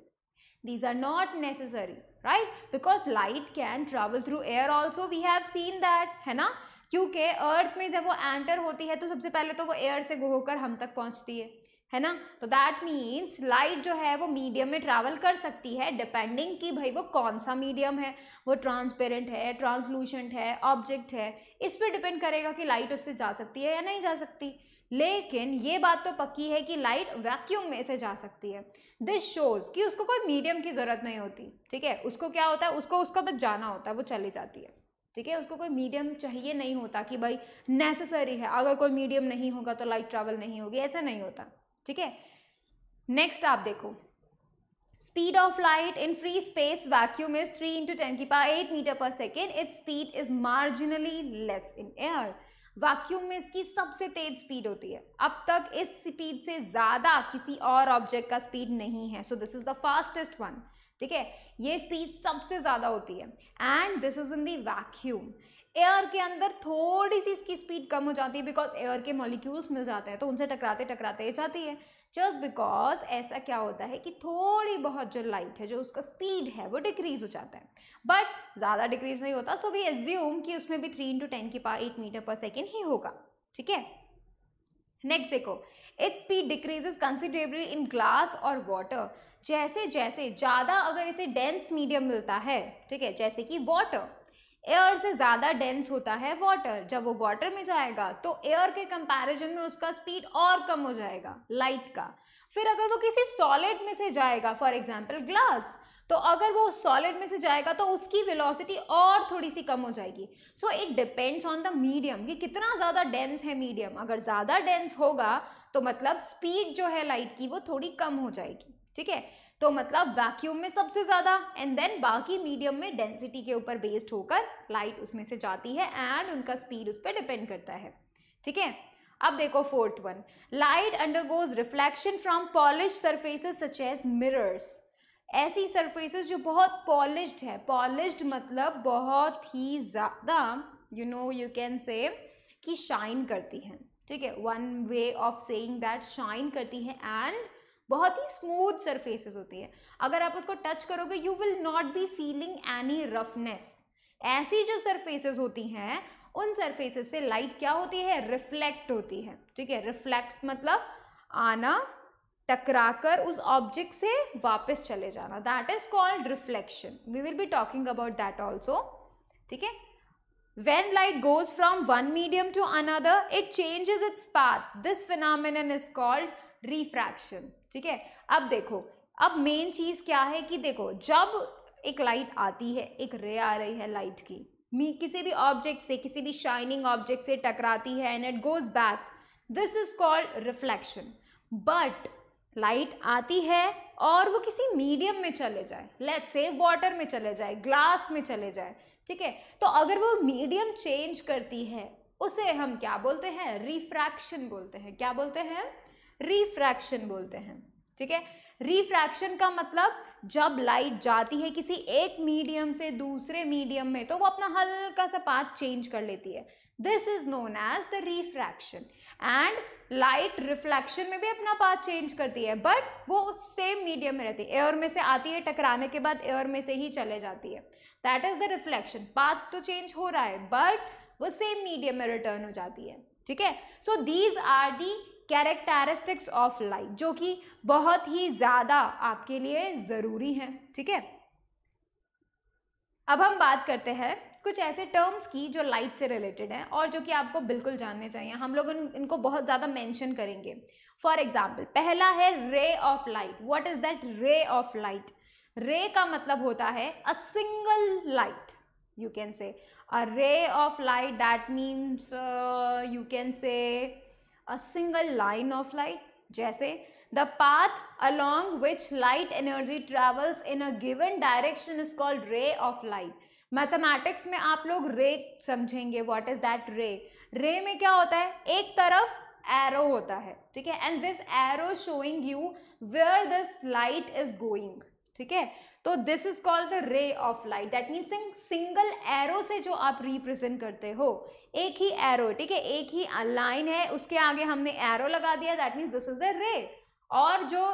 these are not necessary right because light can travel through air also we have seen that है ना क्योंकि अर्थ में जब वो एंटर होती है तो सबसे पहले तो वो एयर से होकर हम तक पहुंचती है है ना तो दैट मीन्स लाइट जो है वो मीडियम में ट्रैवल कर सकती है डिपेंडिंग कि भाई वो कौन सा मीडियम है वो ट्रांसपेरेंट है ट्रांसलूसेंट है ऑब्जेक्ट है इस पर डिपेंड करेगा कि लाइट उससे जा सकती है या नहीं जा सकती लेकिन ये बात तो पक्की है कि लाइट वैक्यूम में से जा सकती है दिस शोज कि उसको कोई मीडियम की ज़रूरत नहीं होती ठीक है उसको क्या होता है उसको उसका बस जाना होता है वो चली जाती है ठीक है उसको कोई मीडियम चाहिए नहीं होता कि भाई नेसेसरी है अगर कोई मीडियम नहीं होगा तो लाइट ट्रैवल नहीं होगी ऐसा नहीं होता ठीक है नेक्स्ट आप देखो speed of light in free space vacuum is three into ten की power eight metre per second its speed is marginally less in air vacuum में इसकी सबसे तेज स्पीड होती है अब तक इस स्पीड से ज़्यादा किसी और ऑब्जेक्ट का स्पीड नहीं है so this is the fastest one ठीक है ये स्पीड सबसे ज़्यादा होती है and this is in vacuum air के अंदर थोड़ी सी इसकी स्पीड कम हो जाती है बिकॉज एयर के मॉलिक्यूल्स मिल जाते हैं तो उनसे टकराते टकराते जाती है जस्ट बिकॉज ऐसा क्या होता है कि थोड़ी बहुत जो लाइट है जो उसका स्पीड है वो डिक्रीज हो जाता है बट ज़्यादा डिक्रीज नहीं होता सो वी एज्यूम कि उसमें भी थ्री इंटू टेन की power eight metre per second ही होगा ठीक है नेक्स्ट देखो its speed decreases considerably in glass और वाटर जैसे जैसे ज़्यादा अगर इसे डेंस मीडियम मिलता है ठीक है जैसे कि वाटर एयर से ज़्यादा डेंस होता है वाटर जब वो वाटर में जाएगा तो एयर के कंपैरिजन में उसका स्पीड और कम हो जाएगा लाइट का फिर अगर वो किसी सॉलिड में से जाएगा फॉर एग्जांपल ग्लास तो अगर वो सॉलिड में से जाएगा तो उसकी वेलोसिटी और थोड़ी सी कम हो जाएगी so it depends on the medium कि कितना ज़्यादा डेंस है मीडियम अगर ज़्यादा डेंस होगा तो मतलब स्पीड जो है लाइट की वो थोड़ी कम हो जाएगी ठीक है तो मतलब वैक्यूम में सबसे ज़्यादा एंड देन बाकी मीडियम में डेंसिटी के ऊपर बेस्ड होकर लाइट उसमें से जाती है एंड उनका स्पीड उस पर डिपेंड करता है ठीक है अब देखो fourth one light undergoes reflection from polish surfaces such as mirrors ऐसी सरफेसेस जो बहुत पॉलिश्ड है पॉलिश्ड मतलब बहुत ही ज़्यादा you know you can say कि शाइन करती हैं ठीक है one way of saying that shine करती हैं एंड बहुत ही स्मूथ सरफेसेस होती है अगर आप उसको टच करोगे you will not be feeling any roughness ऐसी जो सरफेसेस होती हैं उन सरफेसेस से लाइट क्या होती है रिफ्लेक्ट होती है ठीक है रिफ्लेक्ट मतलब आना टकराकर उस ऑब्जेक्ट से वापस चले जाना that is called reflection we will be talking about that also ठीक है when light goes from one medium to another it changes its path this phenomenon is called refraction ठीक है अब देखो अब मेन चीज़ क्या है कि देखो जब एक लाइट आती है एक रे आ रही है लाइट की किसी भी ऑब्जेक्ट से किसी भी शाइनिंग ऑब्जेक्ट से टकराती है and it goes back this is called reflection but light आती है और वो किसी मीडियम में चले जाए लेट्स से वाटर में चले जाए ग्लास में चले जाए ठीक है तो अगर वो मीडियम चेंज करती है उसे हम क्या बोलते हैं रिफ्रैक्शन बोलते हैं क्या बोलते हैं रिफ्रैक्शन बोलते हैं ठीक है रिफ्रैक्शन का मतलब जब लाइट जाती है किसी एक मीडियम से दूसरे मीडियम में तो वो अपना हल्का सा पाथ चेंज कर लेती है this is known as the refraction and light reflection में भी अपना पाथ चेंज करती है बट वो सेम मीडियम में रहती है एयर में से आती है टकराने के बाद एयर में से ही चले जाती है that is the reflection path तो चेंज हो रहा है बट वो सेम मीडियम में रिटर्न हो जाती है ठीक है so these are the characteristics of light जो कि बहुत ही ज़्यादा आपके लिए ज़रूरी है ठीक है अब हम बात करते हैं कुछ ऐसे टर्म्स की जो लाइट से रिलेटेड हैं और जो कि आपको बिल्कुल जानने चाहिए हम लोग इन, इनको बहुत ज़्यादा मेंशन करेंगे फॉर एग्जाम्पल पहला है ray of light what is that ray of light ray का मतलब होता है a single light you can say a ray of light that means you can say a single line of light जैसे the path along which light energy travels in a given direction is called ray of light mathematics में आप लोग रे समझेंगे what is that रे रे में क्या होता है एक तरफ एरो होता है ठीक है and this arrow showing you where this light is going ठीक है तो this is called the ray of light that means single arrow से जो आप रिप्रेजेंट करते हो एक ही एरो ठीक है एक ही लाइन है उसके आगे हमने एरो लगा दिया that means this is the ray और जो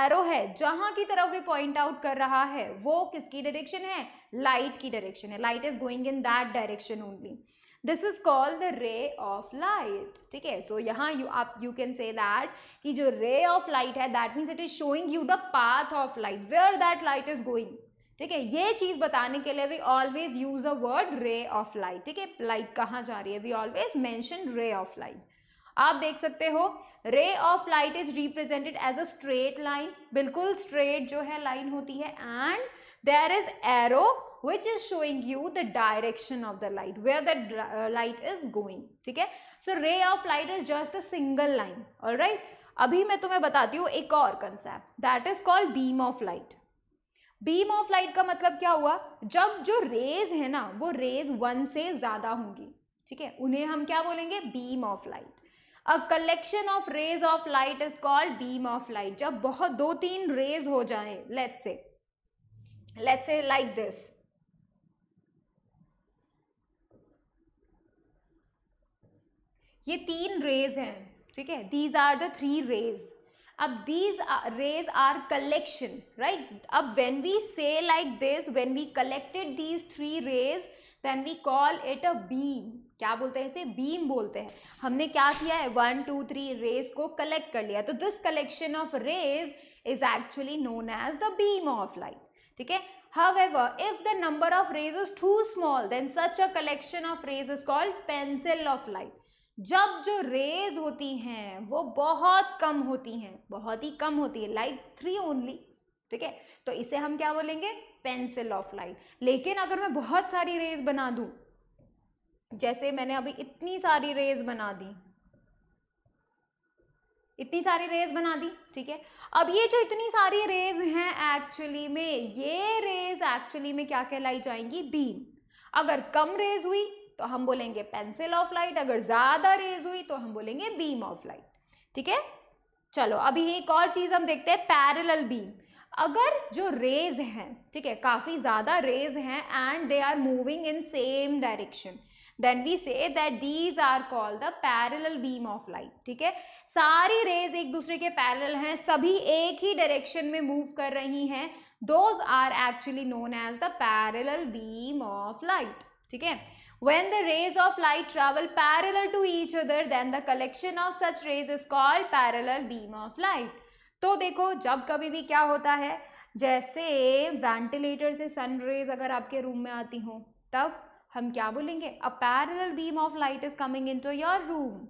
एरो है जहां की तरफ वे पॉइंट आउट कर रहा है वो किसकी डायरेक्शन है लाइट की डायरेक्शन है light is going in that direction only this is called the ray of light ठीक है सो यहाँ यू आप यू कैन से दैट कि जो रे ऑफ लाइट है that means it is showing you the path of light where that light is going ठीक है ये चीज बताने के लिए we always use a word ray of light ठीक है लाइट कहाँ जा रही है we always mention ray of light आप देख सकते हो ray of light is represented as a straight line बिल्कुल स्ट्रेट जो है लाइन होती है and there is arrow which is showing you the direction of the light where the light is going ठीक है so ray of light is just a single line all अभी मैं तुम्हें बताती हूँ एक और concept that is called beam of light beam of light का मतलब क्या हुआ जब जो रेज है ना वो रेज वन से ज़्यादा होंगी ठीक है उन्हें हम क्या बोलेंगे beam of light a collection of rays of light is called beam of light जब बहुत दो तीन रेज हो जाए let's say let's say like this ये तीन रेज हैं ठीक है these are the three rays अब these rays are collection right अब when we say like this when we collected these three rays then we call it a beam क्या बोलते हैं इसे बीम बोलते हैं हमने क्या किया है वन टू थ्री रेज को कलेक्ट कर लिया तो this collection of rays is actually known as the beam of light ठीक है ever if the number of rays is too small then such a collection of rays is called pencil of light जब जो raise होती हैं वो बहुत कम होती हैं बहुत ही कम होती है लाइट थ्री ओनली ठीक है तो इसे हम क्या बोलेंगे पेंसिल ऑफ लाइट लेकिन अगर मैं बहुत सारी रेज बना दूं जैसे मैंने अभी इतनी सारी रेज बना दी इतनी सारी रेज बना दी ठीक है अब ये जो इतनी सारी रेज हैं एक्चुअली में ये रेज एक्चुअली में क्या कहलाई जाएंगी बीम अगर कम रेज हुई तो हम बोलेंगे पेंसिल ऑफ लाइट अगर ज़्यादा रेज हुई तो हम बोलेंगे बीम ऑफ लाइट ठीक है चलो अभी एक और चीज़ हम देखते हैं पैरेलल बीम अगर जो रेज हैं ठीक है काफ़ी ज़्यादा रेज हैं and they are moving in same direction then we say that these are called the parallel beam of light ठीक है सारी रेज एक दूसरे के पैरेलल हैं सभी एक ही डायरेक्शन में मूव कर रही हैं those are actually known as the parallel beam of light ठीक है When the rays of light travel parallel to each other, then the collection of such rays is called parallel beam of light. तो देखो जब कभी भी क्या होता है जैसे वेंटिलेटर से सन रेज अगर आपके रूम में आती हो तब हम क्या बोलेंगे a parallel beam of light is coming in to your room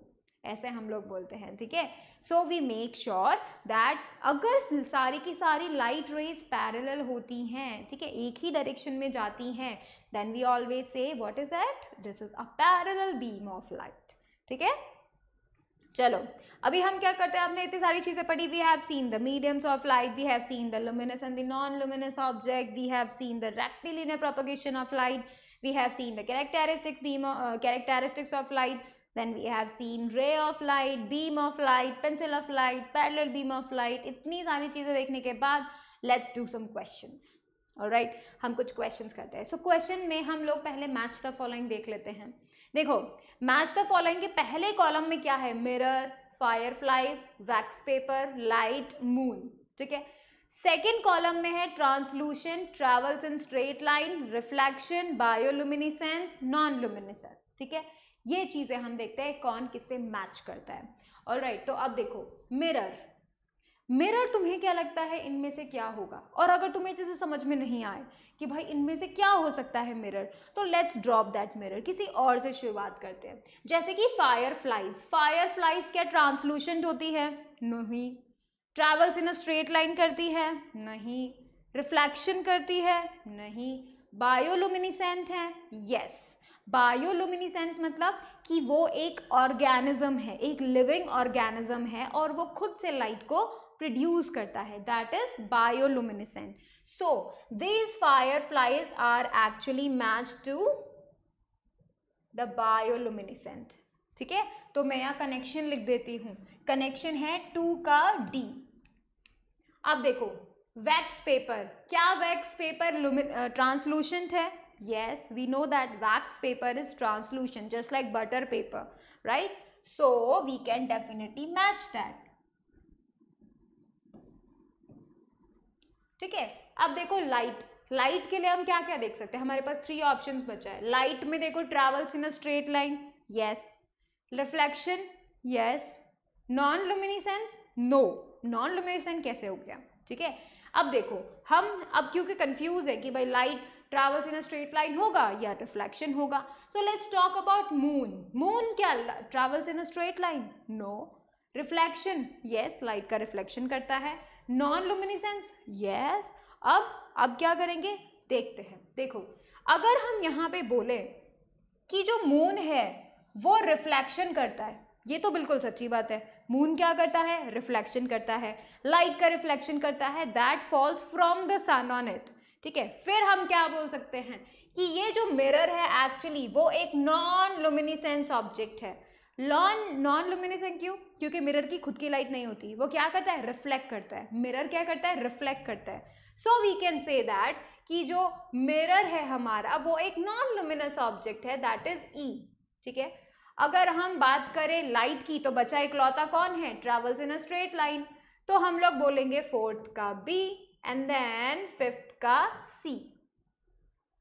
ऐसे हम लोग बोलते हैं ठीक है so we make sure that अगर सारी की सारी लाइट रेज पैरेलल होती हैं ठीक है एक ही डायरेक्शन में जाती हैं then we always say what is that this is a parallel beam of light ठीक है चलो अभी हम क्या करते हैं आपने इतनी सारी चीज़ें पढ़ी we have seen the mediums of light we have seen the luminous and the non luminous object we have seen the rectilinear propagation of light we have seen the characteristics beam characteristics of light then we have seen ray of light beam of light pencil of light parallel beam of light itni sari cheeze देखने के बाद let's do some questions all right हम कुछ questions करते हैं सो so, question में हम लोग पहले मैच द फॉलोइंग देख लेते हैं देखो match the following ke pehle column में क्या है mirror fireflies wax paper light moon ठीक है सेकेंड कॉलम में है translucent travels in straight line reflection bioluminescence non luminescence ठीक है ये चीज़ें हम देखते हैं कौन किससे मैच करता है और right, तो अब देखो मिरर मिरर तुम्हें क्या लगता है इनमें से क्या होगा और अगर तुम्हें चीज़ें समझ में नहीं आए कि भाई इनमें से क्या हो सकता है मिरर तो लेट्स ड्रॉप दैट मिरर किसी और से शुरुआत करते हैं जैसे कि फायर फ्लाइज फायर फ्लाइज क्या ट्रांसलूशेंट होती है नहीं travels in a straight line करती है नहीं रिफ्लेक्शन करती है नहीं बायोलुमिनिसेंट है यस yes. बायोलुमिनिसेंट मतलब कि वो एक ऑर्गेनिज्म है एक लिविंग ऑर्गेनिज्म है और वो खुद से लाइट को प्रोड्यूस करता है is is so so fireflies are actually match to the bioluminescent ठीक है तो मैं यहाँ कनेक्शन लिख देती हूँ कनेक्शन है टू का डी अब देखो वैक्स पेपर क्या वैक्स पेपर ट्रांसलूसेंट है Yes, we know that wax paper is translucent just like butter paper, right? So, we can definitely match that. ठीक है अब देखो लाइट लाइट के लिए हम क्या क्या देख सकते हैं हमारे पास थ्री ऑप्शन बचा है लाइट में देखो travels in a straight line yes reflection yes non luminescence no non luminescent कैसे हो गया ठीक है अब देखो हम अब क्योंकि कंफ्यूज है कि भाई light travels in a straight line होगा या रिफ्लेक्शन होगा so let's talk about moon moon क्या travels in a straight line no reflection yes light का रिफ्लेक्शन करता है नॉन लुमिनिसेंस यस अब अब क्या करेंगे देखते हैं देखो अगर हम यहाँ पे बोले कि जो मून है वो रिफ्लेक्शन करता है ये तो बिल्कुल सच्ची बात है मून क्या करता है रिफ्लेक्शन करता है लाइट का रिफ्लेक्शन करता है that falls from the sun on it ठीक है फिर हम क्या बोल सकते हैं कि ये जो मिरर है एक्चुअली वो एक नॉन लुमिनिसेंस ऑब्जेक्ट है लॉन नॉन लुमिनिसेंट क्यों क्योंकि मिरर की खुद की लाइट नहीं होती वो क्या करता है रिफ्लेक्ट करता है मिरर क्या करता है रिफ्लेक्ट करता है so we can say that कि जो मिरर है हमारा वो एक नॉन लुमिनस ऑब्जेक्ट है दैट इज ई ठीक है अगर हम बात करें लाइट की तो बचा इकलौता कौन है travels in a straight line तो हम लोग बोलेंगे फोर्थ का बी एंड देन फिफ्थ का सी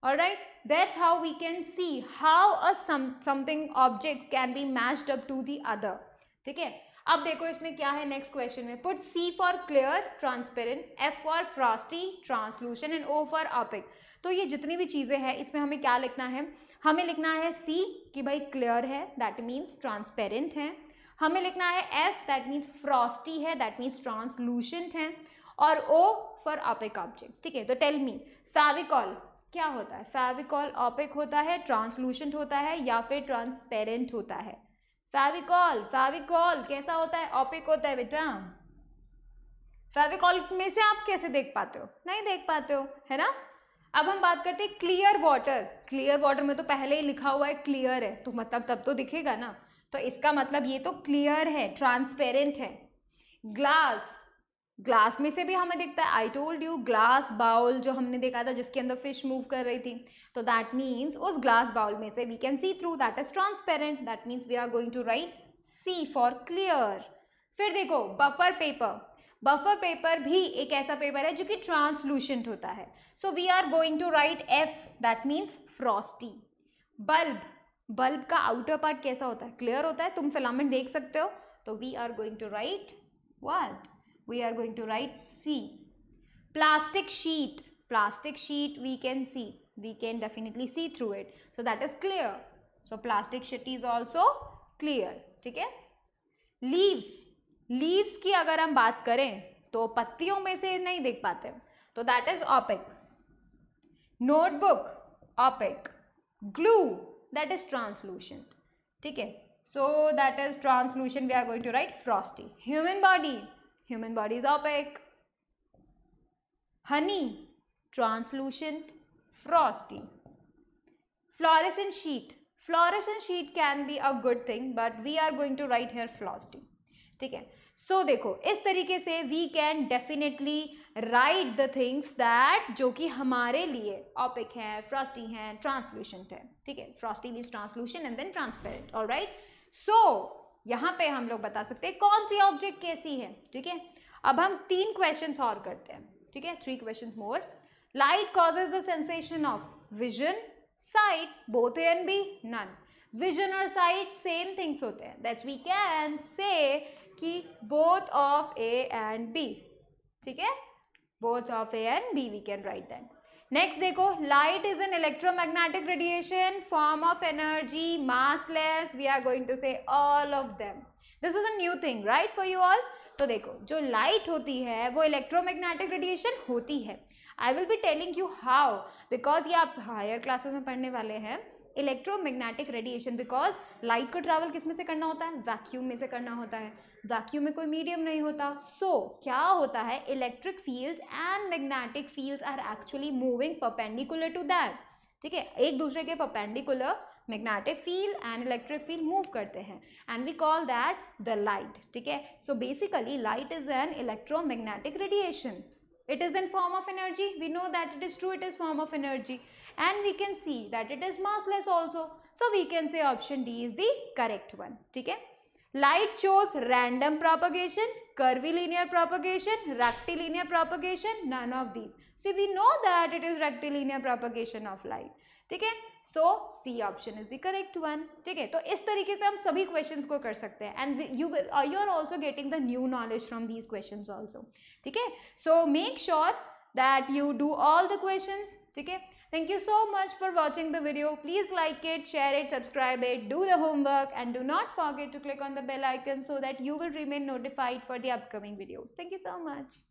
और right that how we can see how a something object can be matched up to the other ठीक है अब देखो इसमें क्या है नेक्स्ट क्वेश्चन में put C for clear transparent F for frosty translucent and O for opaque तो ये जितनी भी चीज़ें हैं इसमें हमें क्या लिखना है हमें लिखना है सी कि भाई क्लियर है दैट मीन्स ट्रांसपेरेंट है हमें लिखना है एफ दैट मीन्स फ्रॉस्टी है दैट मीन्स ट्रांसलूशेंट है और ओ फॉर ऑपिक ऑब्जेक्ट ठीक है तो टेल मी फेविकॉल क्या होता है फेविकॉल ऑपिक होता है ट्रांसलूशेंट होता है या फिर ट्रांसपेरेंट होता है फेविकॉल फेविकॉल कैसा होता है ऑपिक होता है बेटा फेविकॉल में से आप कैसे देख पाते हो नहीं देख पाते हो है ना अब हम बात करते हैं क्लियर वाटर क्लियर वाटर में तो पहले ही लिखा हुआ है क्लियर है तो मतलब तब तो दिखेगा ना तो इसका मतलब ये तो क्लियर है ट्रांसपेरेंट है ग्लास ग्लास में से भी हमें दिखता है I told you glass bowl जो हमने देखा था जिसके अंदर फिश मूव कर रही थी तो दैट मीन्स उस ग्लास बाउल में से we can see through that is transparent that means we are going to write C for clear फिर देखो बफर पेपर बफर पेपर भी एक ऐसा पेपर है जो कि ट्रांसलूशेंट होता है so we are going to write F that means frosty bulb bulb का आउटर पार्ट कैसा होता है क्लियर होता है तुम फिलामेंट देख सकते हो तो we are going to write what we are going to write C. Plastic sheet, plastic sheet we can see, we can definitely see through it. So that is clear. So plastic sheet is also clear, ठीक है Leaves, leaves की अगर हम बात करें तो पत्तियों में से नहीं देख पाते तो that is opaque notebook opaque glue that is translucent ठीक है so that is translucent we are going to write frosty human body human body is opaque honey translucent frosty fluorescent sheet fluorescent sheet can be a good thing but we are going to write here frosty ठीक है सो so, देखो इस तरीके से we can definitely write the things that जो कि हमारे लिए ऑपिक हैं फ्रॉस्टी हैं ट्रांसलूशेंट है ठीक है frosty means translucent and then transparent all right so यहां पे हम लोग बता सकते हैं कौन सी ऑब्जेक्ट कैसी है ठीक है अब हम तीन क्वेश्चन और करते हैं ठीक है three question more light causes the sensation of vision sight both and B none vision और साइट सेम थिंग्स होते हैं दैट वी कैन से कि both of A and B ठीक है both of A and B we can write that next देखो light is an electromagnetic radiation form of energy massless we are going to say all of them this is a new thing right for you all तो देखो जो light होती है वो electromagnetic radiation होती है I will be telling you how because ये आप हायर क्लासेस में पढ़ने वाले हैं इलेक्ट्रोमैग्नेटिक रेडिएशन बिकॉज लाइट को ट्रैवल किस में से करना होता है वैक्यूम में से करना होता है वैक्यूम में कोई मीडियम नहीं होता सो so, क्या होता है electric fields and magnetic fields are actually moving perpendicular to that ठीक है एक दूसरे के perpendicular magnetic field and electric field move करते हैं and we call that the light ठीक है so basically light is an electromagnetic radiation it is an form of energy we know that it is true it is form of energy and we can see that it is massless also so we can say option D is the correct one ठीक है light shows random propagation curvilinear propagation rectilinear propagation none of these so we know that it is rectilinear propagation of light ठीक है so C option is the correct one ठीक है तो इस तरीके से हम सभी क्वेश्चन को कर सकते हैं and you you are also getting the new knowledge from these question also ठीक है so make sure that you do all the question ठीक है Thank you so much for watching the video. Please like it, share it, subscribe it, do the homework and do not forget to click on the bell icon so that you will remain notified for the upcoming videos. Thank you so much.